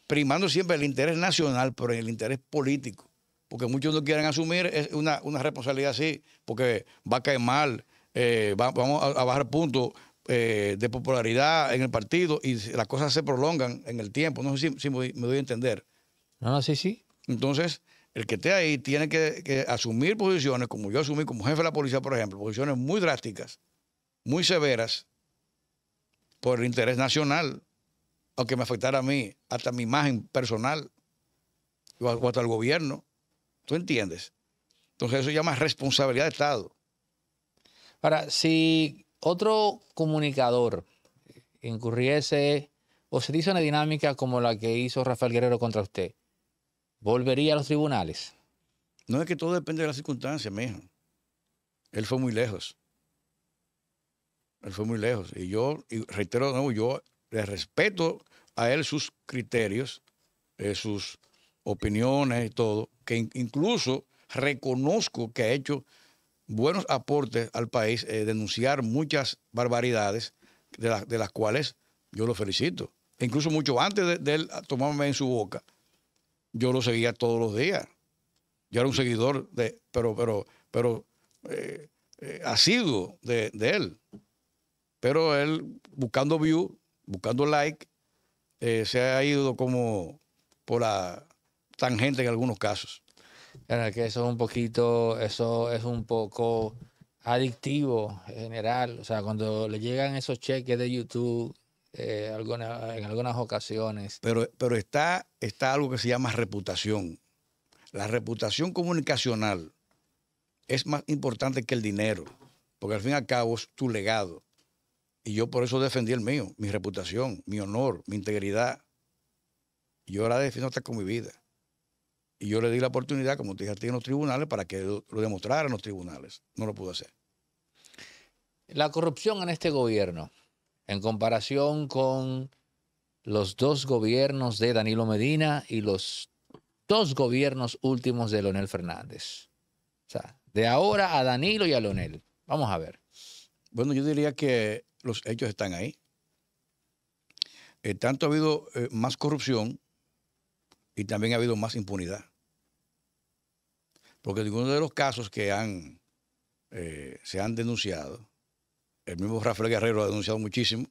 primando siempre el interés nacional, pero en el interés político porque muchos no quieren asumir una, responsabilidad así, porque va a caer mal, eh, vamos a, bajar puntos eh, de popularidad en el partido y las cosas se prolongan en el tiempo. No sé si, me, doy a entender. No, sí, sí. Entonces, el que esté ahí tiene que, que asumir posiciones, como yo asumí como jefe de la policía, por ejemplo, posiciones muy drásticas, muy severas, por el interés nacional, aunque me afectara a mí, hasta mi imagen personal o hasta el gobierno. ¿Tú entiendes? Entonces eso se llama responsabilidad de Estado. Ahora, si otro comunicador incurriese o se hizo una dinámica como la que hizo Rafael Guerrero contra usted, ¿volvería a los tribunales? No es que todo depende de las circunstancias, mijo. Él fue muy lejos. Él fue muy lejos. Y yo, y reitero de yo le respeto a él sus criterios, eh, sus opiniones y todo, que incluso reconozco que ha hecho buenos aportes al país, eh, denunciar muchas barbaridades de, las cuales yo lo felicito. incluso mucho antes de, él tomarme en su boca, yo lo seguía todos los días. Yo era un seguidor de, pero, pero, pero eh, eh, asiduo de, de, él. Pero él, buscando view, buscando like, se ha ido como por la tangente en algunos casos. que eso es un poquito, eso es un poco adictivo en general. O sea, cuando le llegan esos cheques de YouTube eh, en algunas ocasiones. Pero, pero está, está algo que se llama reputación. La reputación comunicacional es más importante que el dinero, porque al fin y al cabo es tu legado. Y yo por eso defendí el mío, mi reputación, mi honor, mi integridad. Yo la defiendo hasta con mi vida. Y yo le di la oportunidad, como te dije a ti, en los tribunales para que lo demostraran los tribunales. No lo pudo hacer. La corrupción en este gobierno, en comparación con los dos gobiernos de Danilo Medina y los dos gobiernos últimos de Leonel Fernández. O sea, de ahora a Danilo y a Leonel. Vamos a ver. Bueno, yo diría que los hechos están ahí. Eh, tanto ha habido eh, más corrupción y también ha habido más impunidad. Porque ninguno de los casos que eh, se han denunciado, el mismo Rafael Guerrero lo ha denunciado muchísimo,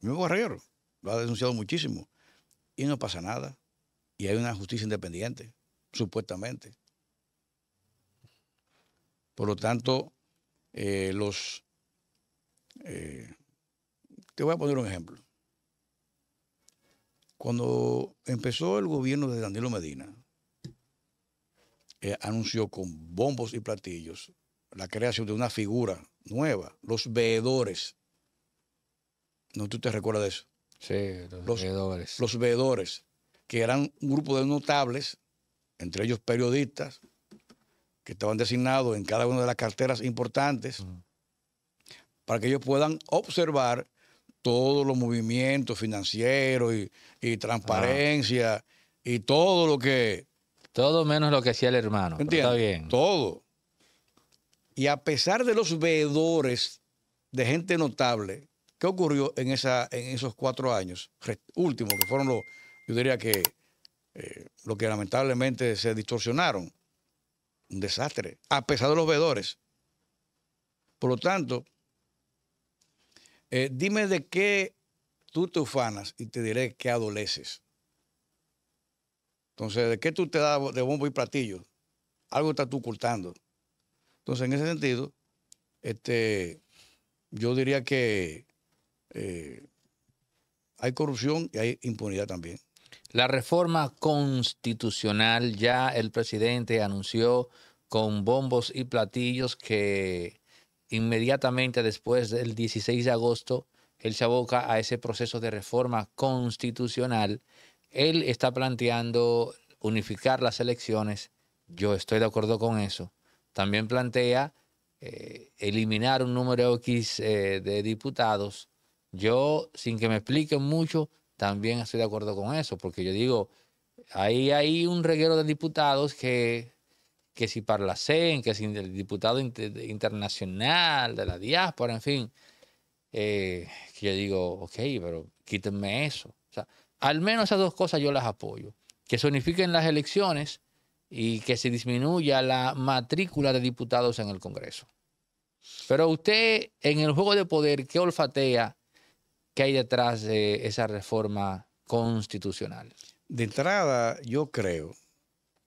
el mismo Guerrero lo ha denunciado muchísimo, y no pasa nada. Y hay una justicia independiente, supuestamente. Por lo tanto, eh, los... Eh, te voy a poner un ejemplo. Cuando empezó el gobierno de Danilo Medina, eh, anunció con bombos y platillos la creación de una figura nueva, los veedores. ¿No tú te recuerdas de eso? Sí, los, veedores. Los veedores, que eran un grupo de notables, entre ellos periodistas, que estaban designados en cada una de las carteras importantes, para que ellos puedan observar todos los movimientos financieros y, transparencia y todo lo que... Todo menos lo que hacía el hermano. Está bien. Todo. Y a pesar de los veedores de gente notable, ¿qué ocurrió en, esa, en esos cuatro años últimos, que fueron los, yo diría que, eh, lo que lamentablemente se distorsionaron? Un desastre, a pesar de los veedores. Por lo tanto, eh, dime de qué tú te ufanas y te diré qué adoleces. Entonces, ¿de qué tú te das de bombo y platillo? Algo estás tú ocultando. Entonces, en ese sentido, este, yo diría que eh, hay corrupción y hay impunidad también. La reforma constitucional, ya el presidente anunció con bombos y platillos que inmediatamente después del 16 de agosto, él se aboca a ese proceso de reforma constitucional. Él está planteando unificar las elecciones. Yo estoy de acuerdo con eso. También plantea eh, eliminar un número X eh, de diputados. Yo, sin que me expliquen mucho, también estoy de acuerdo con eso, porque yo digo, ahí hay un reguero de diputados que que si Parlacén, que si el diputado internacional de la diáspora, en fin, eh, que yo digo, ok, pero quítenme eso. O sea, al menos esas dos cosas yo las apoyo. Que se unifiquen las elecciones y que se disminuya la matrícula de diputados en el Congreso. Pero usted, en el juego de poder, ¿qué olfatea que hay detrás de esa reforma constitucional? De entrada, yo creo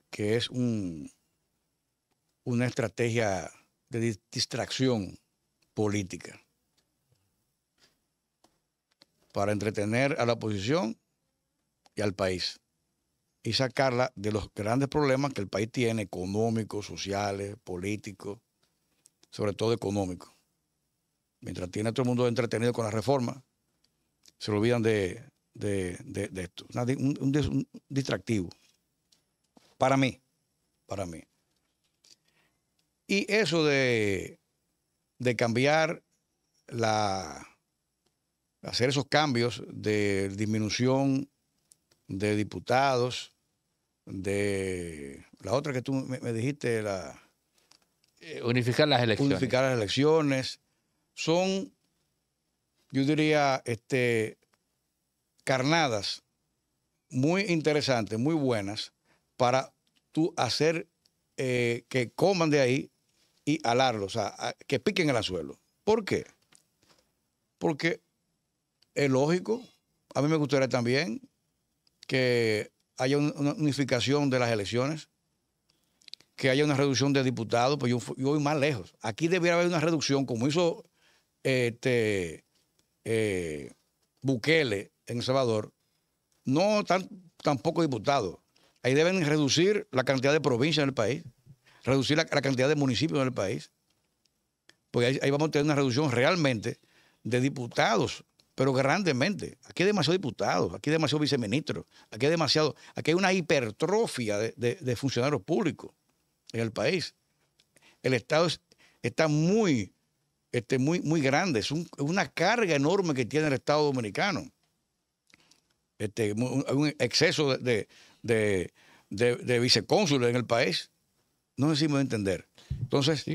que es un, una estrategia de distracción política para entretener a la oposición y al país y sacarla de los grandes problemas que el país tiene, económicos, sociales, políticos, sobre todo económicos. Mientras tiene a todo el mundo entretenido con la reforma, se olvidan de, de, esto. Un, un distractivo. Para mí, para mí. Y eso de, cambiar la hacer esos cambios de disminución de diputados, de la otra que tú me, dijiste, la... Eh, unificar las elecciones. Unificar las elecciones. Son, yo diría, este, carnadas muy interesantes, muy buenas, para tú hacer eh, que coman de ahí y alarlos, o sea, que piquen el anzuelo. ¿Por qué? Porque es lógico, a mí me gustaría también que haya una unificación de las elecciones, que haya una reducción de diputados, pues yo, voy más lejos. Aquí debiera haber una reducción, como hizo este, eh, Bukele en El Salvador, no tan, tampoco diputados. Ahí deben reducir la cantidad de provincias en el país reducir la, cantidad de municipios en el país, porque ahí, vamos a tener una reducción realmente de diputados, pero grandemente. Aquí hay demasiados diputados, aquí hay demasiados viceministros, aquí hay demasiado, aquí hay una hipertrofia de, funcionarios públicos en el país. El Estado está muy, este, muy, muy grande, es una carga enorme que tiene el Estado dominicano. Este, un, exceso de, de, de, de vicecónsules en el país. No sé si entender. Entonces,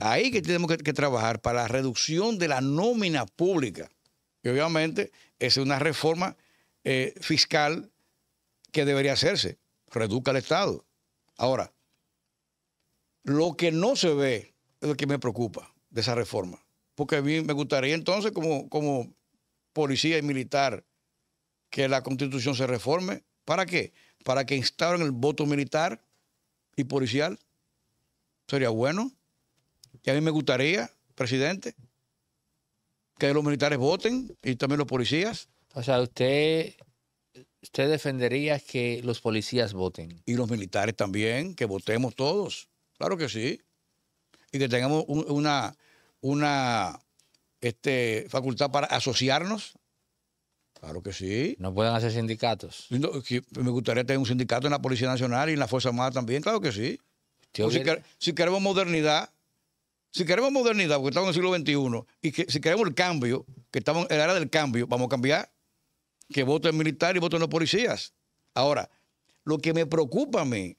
ahí que tenemos que, trabajar para la reducción de la nómina pública. Y obviamente es una reforma eh, fiscal que debería hacerse. Reduzca el Estado. Ahora, lo que no se ve es lo que me preocupa de esa reforma. Porque a mí me gustaría entonces, como, como policía y militar, que la constitución se reforme. ¿Para qué? Para que instauren el voto militar y policial. Sería bueno. Y a mí me gustaría, presidente, que los militares voten y también los policías. O sea, usted, usted defendería que los policías voten. Y los militares también, que votemos todos. Claro que sí. Y que tengamos una, una este, facultad para asociarnos. Claro que sí. No pueden hacer sindicatos. me gustaría tener un sindicato en la Policía Nacional y en la Fuerza Armada también, claro que sí si, queremos modernidad, si queremos modernidad, porque estamos en el siglo XXI, y que si queremos el cambio, que estamos en la era del cambio, vamos a cambiar. Que voten militar y voten los policías. Ahora, lo que me preocupa a mí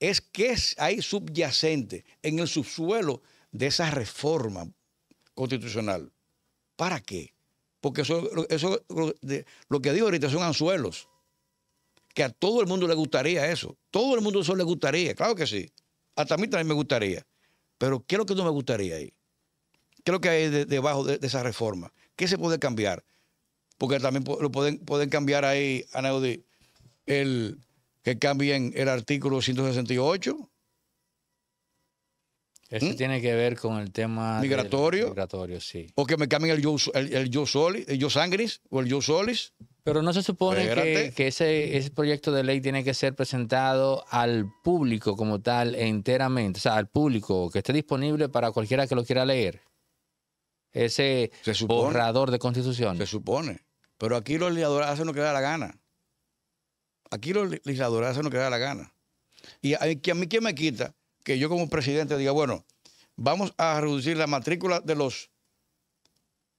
es que hay subyacente en el subsuelo de esa reforma constitucional. ¿Para qué? Porque eso, eso lo que digo ahorita son anzuelos. Que a todo el mundo le gustaría eso. Todo el mundo eso le gustaría, claro que sí. Hasta a mí también me gustaría. Pero ¿qué es lo que no me gustaría ahí? ¿Qué es lo que hay debajo de, esa reforma? ¿Qué se puede cambiar? Porque también lo pueden, pueden cambiar ahí, Anaudi, el que cambien el artículo 168. Eso ¿Mm? tiene que ver con el tema migratorio. sí. O que me cambien el yo, el, yo el yo sangris o el yo solis. Pero no se supone que, ese, proyecto de ley tiene que ser presentado al público como tal enteramente, o sea, al público que esté disponible para cualquiera que lo quiera leer. Ese borrador de constitución. Se supone. Pero aquí los legisladores hacen lo que da la gana. Aquí los legisladores hacen lo que da la gana. Y a, a mí, ¿quién me quita que yo como presidente diga, bueno, vamos a reducir la matrícula de los,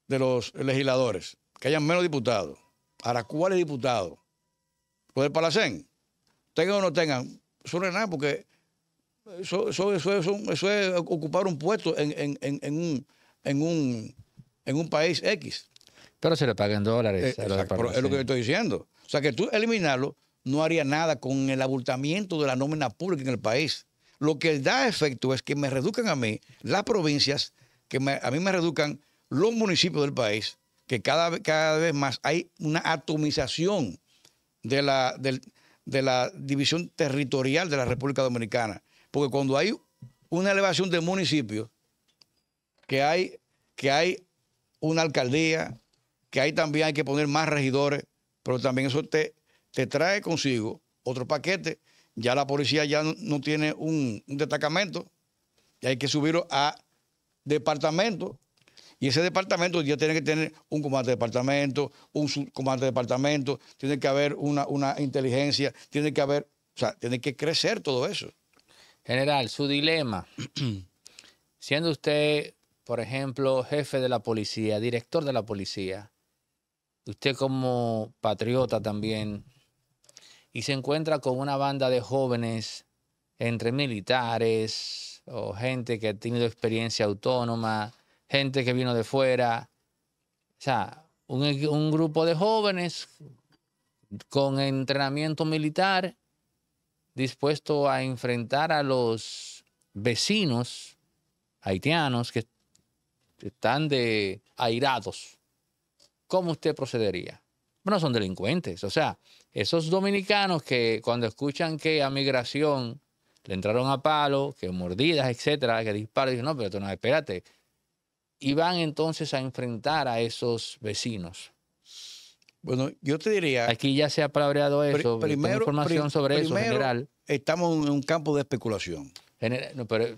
de los legisladores, que hayan menos diputados? cuál es diputado. ¿Por el Palacén, tengan o no tengan, eso nada porque eso, es ocupar un puesto en, un, en, un, país X. Pero se le pagan dólares. Eh, es lo que yo estoy diciendo. O sea, que tú eliminarlo no haría nada con el abultamiento de la nómina pública en el país. Lo que da efecto es que me reduzcan a mí las provincias, que a mí me reduzcan los municipios del país, que cada, cada vez más hay una atomización de la, la división territorial de la República Dominicana. Porque cuando hay una elevación de municipios, que hay, que hay una alcaldía, que ahí también hay que poner más regidores, pero también eso te, te trae consigo otro paquete. Ya la policía ya no, tiene un, destacamento, y hay que subirlo a departamento y ese departamento ya tiene que tener un comandante de departamento, un subcomandante de departamento, tiene que haber una, una inteligencia, tiene que haber, o sea, tiene que crecer todo eso. General, su dilema, (clears throat) siendo usted, por ejemplo, jefe de la policía, director de la policía, usted como patriota también, y se encuentra con una banda de jóvenes entre militares o gente que ha tenido experiencia autónoma, gente que vino de fuera, o sea, un, grupo de jóvenes con entrenamiento militar dispuesto a enfrentar a los vecinos haitianos que están de airados. ¿Cómo usted procedería? Bueno, son delincuentes. O sea, esos dominicanos que cuando escuchan que a migración le entraron a palo, que mordidas, etcétera, que disparos, dicen, no, pero tú no, espérate, y van entonces a enfrentar a esos vecinos. Bueno, yo te diría... Aquí ya se ha palabreado eso, primero, sobre eso general. Estamos en un campo de especulación.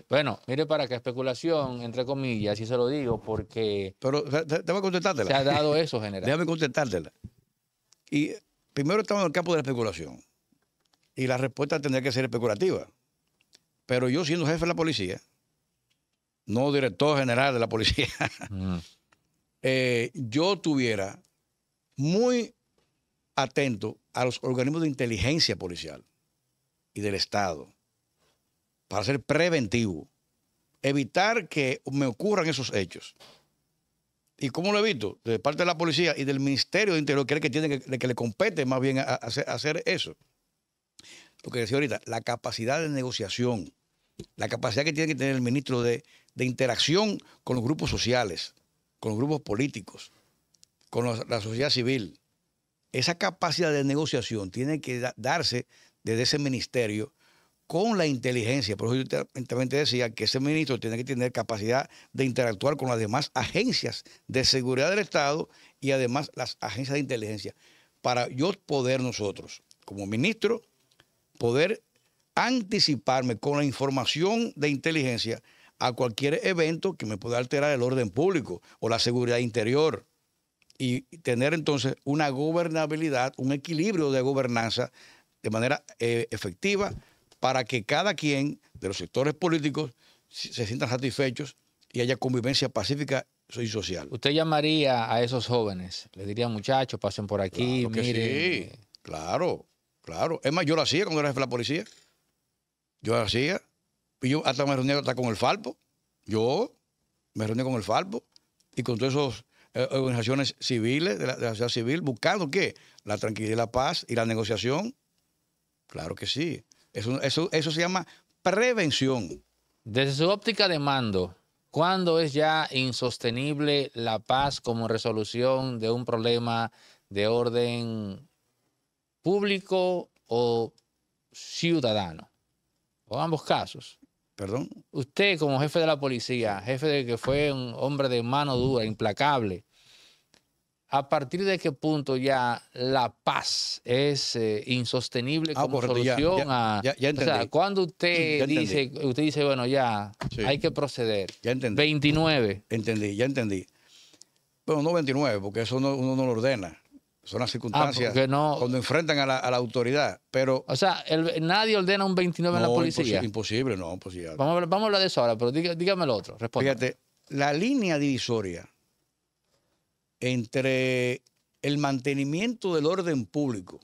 bueno, mire para qué especulación, entre comillas, si se lo digo, porque... Pero déjame contestártela. Se ha dado eso, general. (laughs) déjame contestártela. Y primero estamos en el campo de la especulación. Y la respuesta tendría que ser especulativa. Pero yo siendo jefe de la policía, no director general de la policía, (laughs) mm. eh, yo tuviera muy atento a los organismos de inteligencia policial y del Estado para ser preventivo, evitar que me ocurran esos hechos. ¿Y cómo lo evito? De parte de la policía y del Ministerio de Interior, que es el que, tiene que, le compete más bien hacer, eso. Lo que decía ahorita, la capacidad de negociación la capacidad que tiene que tener el ministro de, interacción con los grupos sociales, con los grupos políticos, con la sociedad civil. Esa capacidad de negociación tiene que darse desde ese ministerio con la inteligencia. Por eso yo también decía que ese ministro tiene que tener capacidad de interactuar con las demás agencias de seguridad del Estado y además las agencias de inteligencia para yo poder nosotros, como ministro, poder anticiparme con la información de inteligencia a cualquier evento que me pueda alterar el orden público o la seguridad interior y tener entonces una gobernabilidad, un equilibrio de gobernanza de manera eh, efectiva para que cada quien de los sectores políticos se sientan satisfechos y haya convivencia pacífica y social. ¿Usted llamaría a esos jóvenes? Les diría, muchachos, pasen por aquí, claro miren. Sí, claro, claro. Es más, yo lo hacía cuando era jefe de la policía. Yo hacía. Yo hasta me reunía hasta con el Falpo. Yo me reuní con el Falpo y con todas esas eh, organizaciones civiles, de la, sociedad civil, buscando qué? La tranquilidad, la paz y la negociación. Claro que sí. Eso, eso, eso se llama prevención. Desde su óptica de mando, ¿cuándo es ya insostenible la paz como resolución de un problema de orden público o ciudadano? ambos casos, perdón, usted como jefe de la policía, jefe de que fue un hombre de mano dura, implacable, ¿a partir de qué punto ya la paz es eh, insostenible ah, como solución ya, o sea, cuando usted dice, usted dice, bueno, ya hay que proceder. Ya entendí. 29. Entendí, ya entendí. Bueno, no 29, porque eso no, uno no lo ordena. Son las ah, circunstancias cuando enfrentan a la, autoridad. Pero, o sea, nadie ordena un 29 en la policía. Imposible, no, imposible. Pues vamos vamos a hablar de eso ahora, pero dígame, lo otro. Fíjate, la línea divisoria entre el mantenimiento del orden público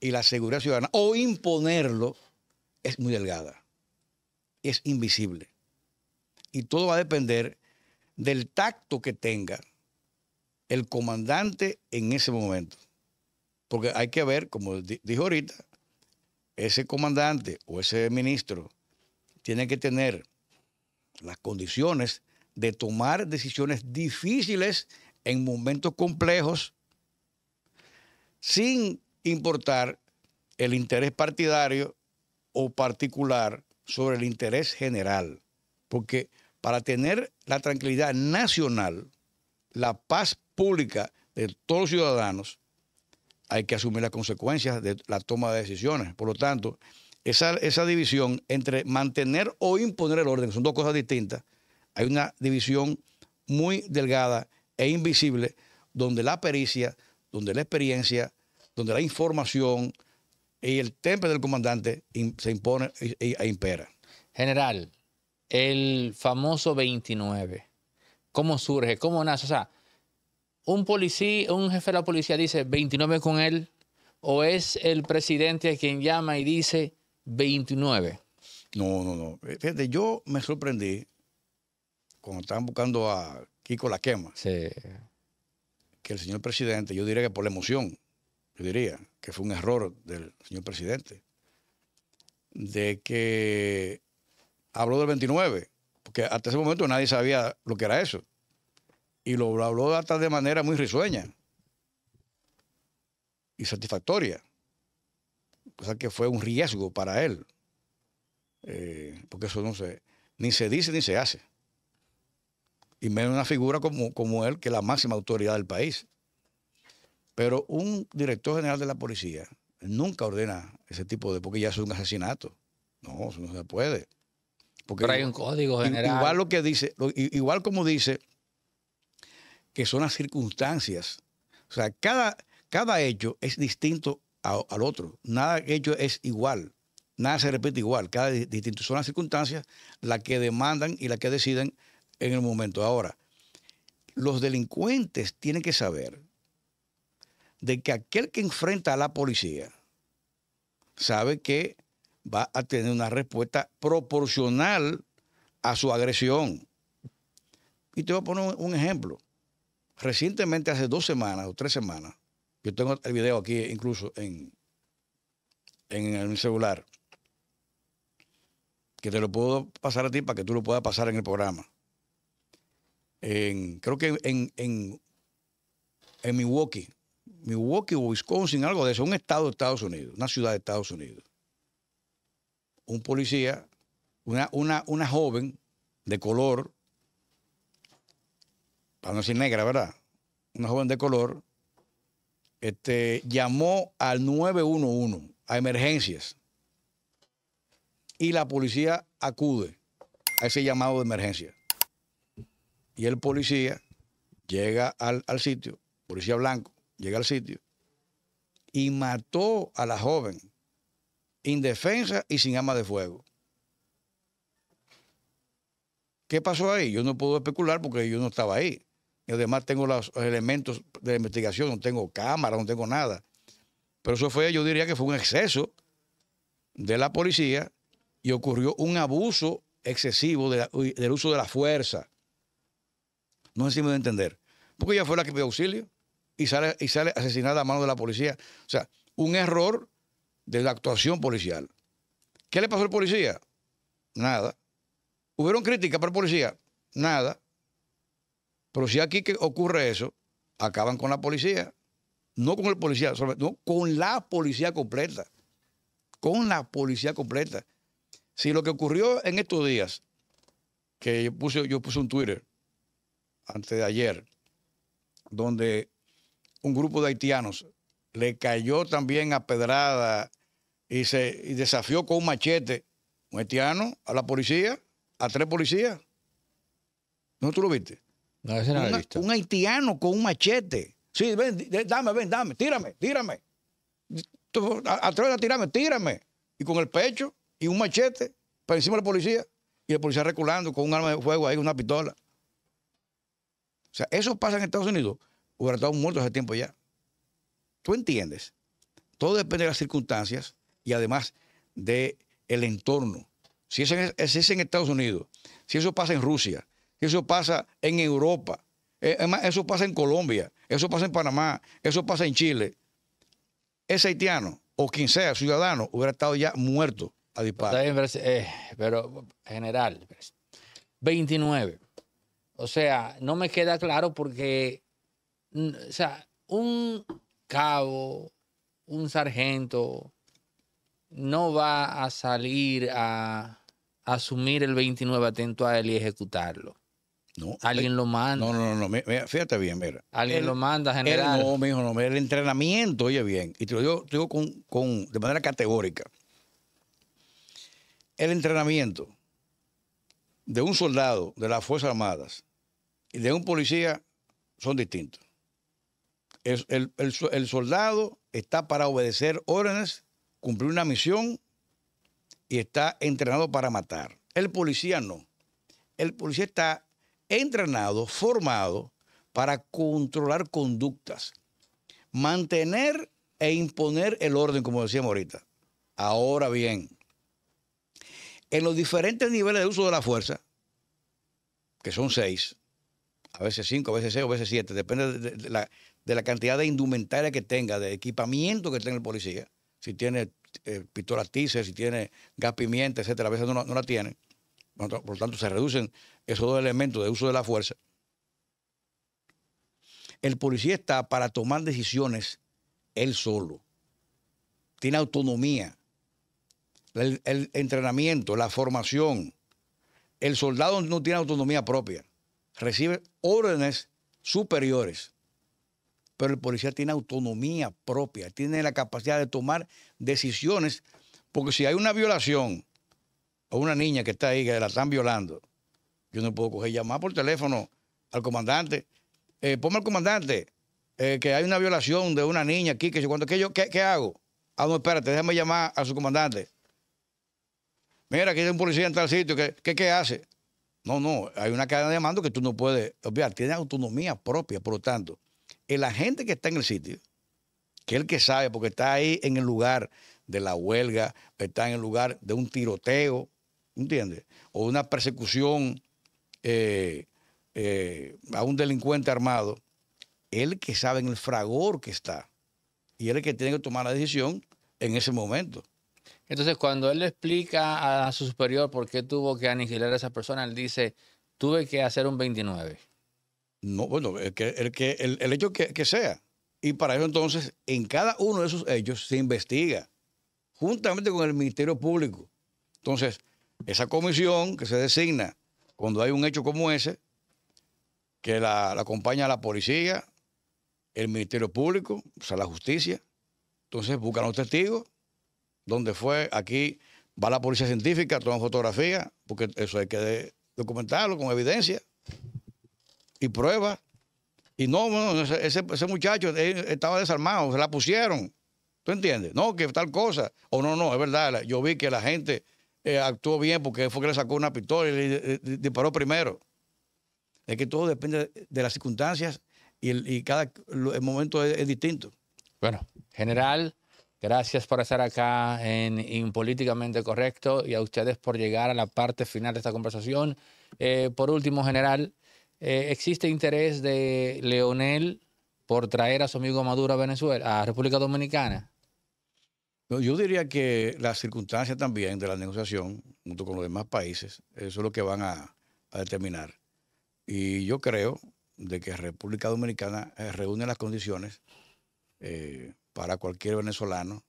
y la seguridad ciudadana, o imponerlo, es muy delgada. Es invisible. Y todo va a depender del tacto que tenga el comandante en ese momento. Porque hay que ver, como dijo ahorita, ese comandante o ese ministro tiene que tener las condiciones de tomar decisiones difíciles en momentos complejos sin importar el interés partidario o particular sobre el interés general. Porque para tener la tranquilidad nacional, la paz pública de todos los ciudadanos, hay que asumir las consecuencias de la toma de decisiones. Por lo tanto, esa, esa división entre mantener o imponer el orden, son dos cosas distintas, hay una división muy delgada e invisible donde la pericia, donde la experiencia, donde la información y el temple del comandante se impone e impera. General, el famoso 29, ¿cómo surge? ¿Cómo nace? O sea, un policía, un jefe de la policía dice 29 con él, o es el presidente quien llama y dice 29? No, no, no. Eh, fíjate, yo me sorprendí cuando estaban buscando a Kiko La Quema. Sí. Que el señor presidente, yo diría que por la emoción, yo diría que fue un error del señor presidente, de que habló del 29, porque hasta ese momento nadie sabía lo que era eso y lo habló hasta de manera muy risueña y satisfactoria, sea que fue un riesgo para él, eh, porque eso no se, ni se dice ni se hace, y menos una figura como, como él, que es la máxima autoridad del país. Pero un director general de la policía nunca ordena ese tipo de, porque ya es un asesinato. No, eso no se puede. Porque Pero hay un código general. Igual lo que dice, igual como dice que son las circunstancias. O sea, cada, cada hecho es distinto al otro. Nada hecho es igual. Nada se repite igual. Cada distinto. Son las circunstancias las que demandan y las que deciden en el momento. Ahora, los delincuentes tienen que saber de que aquel que enfrenta a la policía sabe que va a tener una respuesta proporcional a su agresión. Y te voy a poner un ejemplo. Recientemente, hace dos semanas o tres semanas, yo tengo el video aquí incluso en, en mi celular, que te lo puedo pasar a ti para que tú lo puedas pasar en el programa. creo que en, Milwaukee, Milwaukee o Wisconsin, algo de eso, un estado de Estados Unidos, una ciudad de Estados Unidos. Un policía, una, una, una joven de color, para no decir negra, ¿verdad? Una joven de color, este, llamó al 911 a emergencias y la policía acude a ese llamado de emergencia. Y el policía llega al, al sitio, policía blanco, llega al sitio y mató a la joven indefensa y sin arma de fuego. ¿Qué pasó ahí? Yo no puedo especular porque yo no estaba ahí y además tengo los elementos de investigación, no tengo cámara, no tengo nada. Pero eso fue, yo diría que fue un exceso de la policía y ocurrió un abuso excesivo del uso de la fuerza. No es si de entender. Porque ella fue la que pidió auxilio y sale, y sale asesinada a mano de la policía. O sea, un error de la actuación policial. ¿Qué le pasó al policía? Nada. ¿Hubieron críticas para el policía? Nada. Pero si aquí que ocurre eso, acaban con la policía. No con el policía, no, con la policía completa. Con la policía completa. Si lo que ocurrió en estos días, que yo puse, yo puse un Twitter antes de ayer, donde un grupo de haitianos le cayó también a pedrada y se y desafió con un machete un haitiano a la policía, a tres policías. ¿No tú lo viste? Un haitiano con un machete. Sí, ven, dame, ven, dame, tírame, tírame. Atrévete a tirarme, tírame. Y con el pecho y un machete para encima de la policía. Y el policía reculando con un arma de fuego ahí, una pistola. O sea, eso pasa en Estados Unidos. Hubiera estado muerto hace tiempo ya. ¿Tú entiendes? Todo depende de las circunstancias y además del el entorno. Si es, es en Estados Unidos, si eso pasa en Rusia, eso pasa en Europa. Eh, eso pasa en Colombia. Eso pasa en Panamá. Eso pasa en Chile. Ese haitiano, o quien sea, ciudadano, hubiera estado ya muerto a disparar. Eh, pero, general, 29. O sea, no me queda claro porque, o sea, un cabo, un sargento, no va a salir a asumir el 29 atento a él y ejecutarlo. Alguien lo manda. No, no, no, fíjate bien, mira. Alguien lo manda, general. no, mi hijo, no, el entrenamiento, oye bien, y te lo digo, con, de manera categórica. El entrenamiento de un soldado de las Fuerzas Armadas y de un policía son distintos. el, el soldado está para obedecer órdenes, cumplir una misión y está entrenado para matar. El policía no. El policía está entrenado, formado para controlar conductas, mantener e imponer el orden, como decíamos ahorita. Ahora bien, en los diferentes niveles de uso de la fuerza, que son seis, a veces cinco, a veces seis, a veces siete, depende de la, cantidad de indumentaria que tenga, de equipamiento que tenga el policía, si tiene eh, pistola tícer, si tiene gas pimienta, etcétera, a veces no, la tiene, Por lo tanto, se reducen esos dos elementos de uso de la fuerza, el policía está para tomar decisiones él solo. Tiene autonomía. El, entrenamiento, la formación. El soldado no tiene autonomía propia. Recibe órdenes superiores. Pero el policía tiene autonomía propia. Tiene la capacidad de tomar decisiones. Porque si hay una violación o una niña que está ahí, que la están violando, yo no puedo coger llamar por teléfono al comandante. Eh, ponme al comandante eh, que hay una violación de una niña aquí, que cuando, ¿qué, yo, qué, hago? Ah, no, espérate, déjame llamar a su comandante. Mira, aquí hay un policía en tal sitio, ¿qué, hace? No, no, hay una cadena de mando que tú no puedes obviar, tiene autonomía propia, por lo tanto, el agente que está en el sitio, que es el que sabe, porque está ahí en el lugar de la huelga, está en el lugar de un tiroteo, ¿entiendes? O una persecución eh, eh, a un delincuente armado, él que sabe en el fragor que está y él el que tiene que tomar la decisión en ese momento. Entonces, cuando él le explica a su superior por qué tuvo que aniquilar a esa persona, él dice, tuve que hacer un 29. No, bueno, el, que, hecho que, que, sea. Y para eso entonces, en cada uno de esos hechos se investiga, juntamente con el Ministerio Público. Entonces, esa comisión que se designa cuando hay un hecho como ese, que la, acompaña la policía, el Ministerio Público, o sea, la justicia. Entonces buscan los testigos, donde fue, aquí va la policía científica, toman fotografía, porque eso hay que documentarlo con evidencia y pruebas. Y no, ese, ese, muchacho estaba desarmado, se la pusieron. ¿Tú entiendes? No, que tal cosa. O no, no, es verdad. Yo vi que la gente eh, actuó bien porque fue que le sacó una pistola y le, disparó primero. Es que todo depende de las circunstancias y, cada momento es, distinto. Bueno, general, gracias por estar acá en Impolíticamente Correcto y a ustedes por llegar a la parte final de esta conversación. Eh, por último, general, eh, ¿existe interés de Leonel por traer a su amigo Maduro a Venezuela, a República Dominicana? Yo diría que las circunstancias también de la negociación, junto con los demás países, eso es lo que van a, determinar. Y yo creo de que República Dominicana eh, reúne las condiciones eh, para cualquier venezolano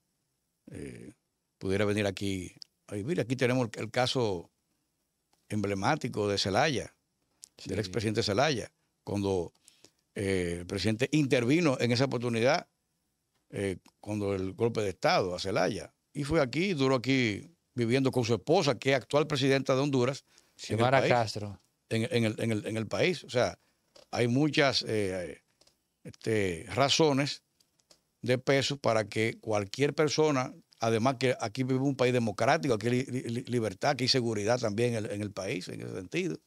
eh, pudiera venir aquí. Ay, mira, aquí tenemos el, caso emblemático de Zelaya, del expresidente Zelaya. cuando el presidente intervino en esa oportunidad eh, cuando el golpe de Estado a Celaya. Y fue aquí, duró aquí viviendo con su esposa, que es actual presidenta de Honduras. Xiomara en Castro. En, el, país. O sea, hay muchas eh, este, razones de peso para que cualquier persona, además que aquí vive un país democrático, aquí hay libertad, aquí hay seguridad también en el, país, en ese sentido.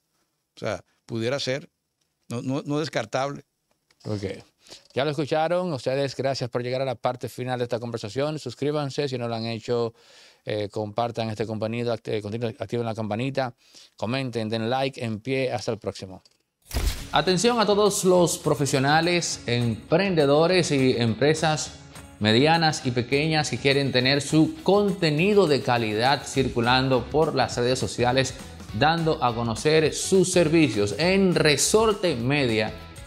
O sea, pudiera ser, no, no, descartable. Okay. Ya lo escucharon, ustedes gracias por llegar a la parte final de esta conversación. Suscríbanse si no lo han hecho, eh, compartan este contenido, eh, activen la campanita, comenten, den like, en pie, hasta el próximo. Atención a todos los profesionales, emprendedores y empresas medianas y pequeñas que quieren tener su contenido de calidad circulando por las redes sociales, dando a conocer sus servicios en Resorte Media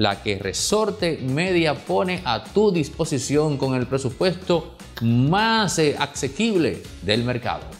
la que Resorte Media pone a tu disposición con el presupuesto más eh, accesible del mercado.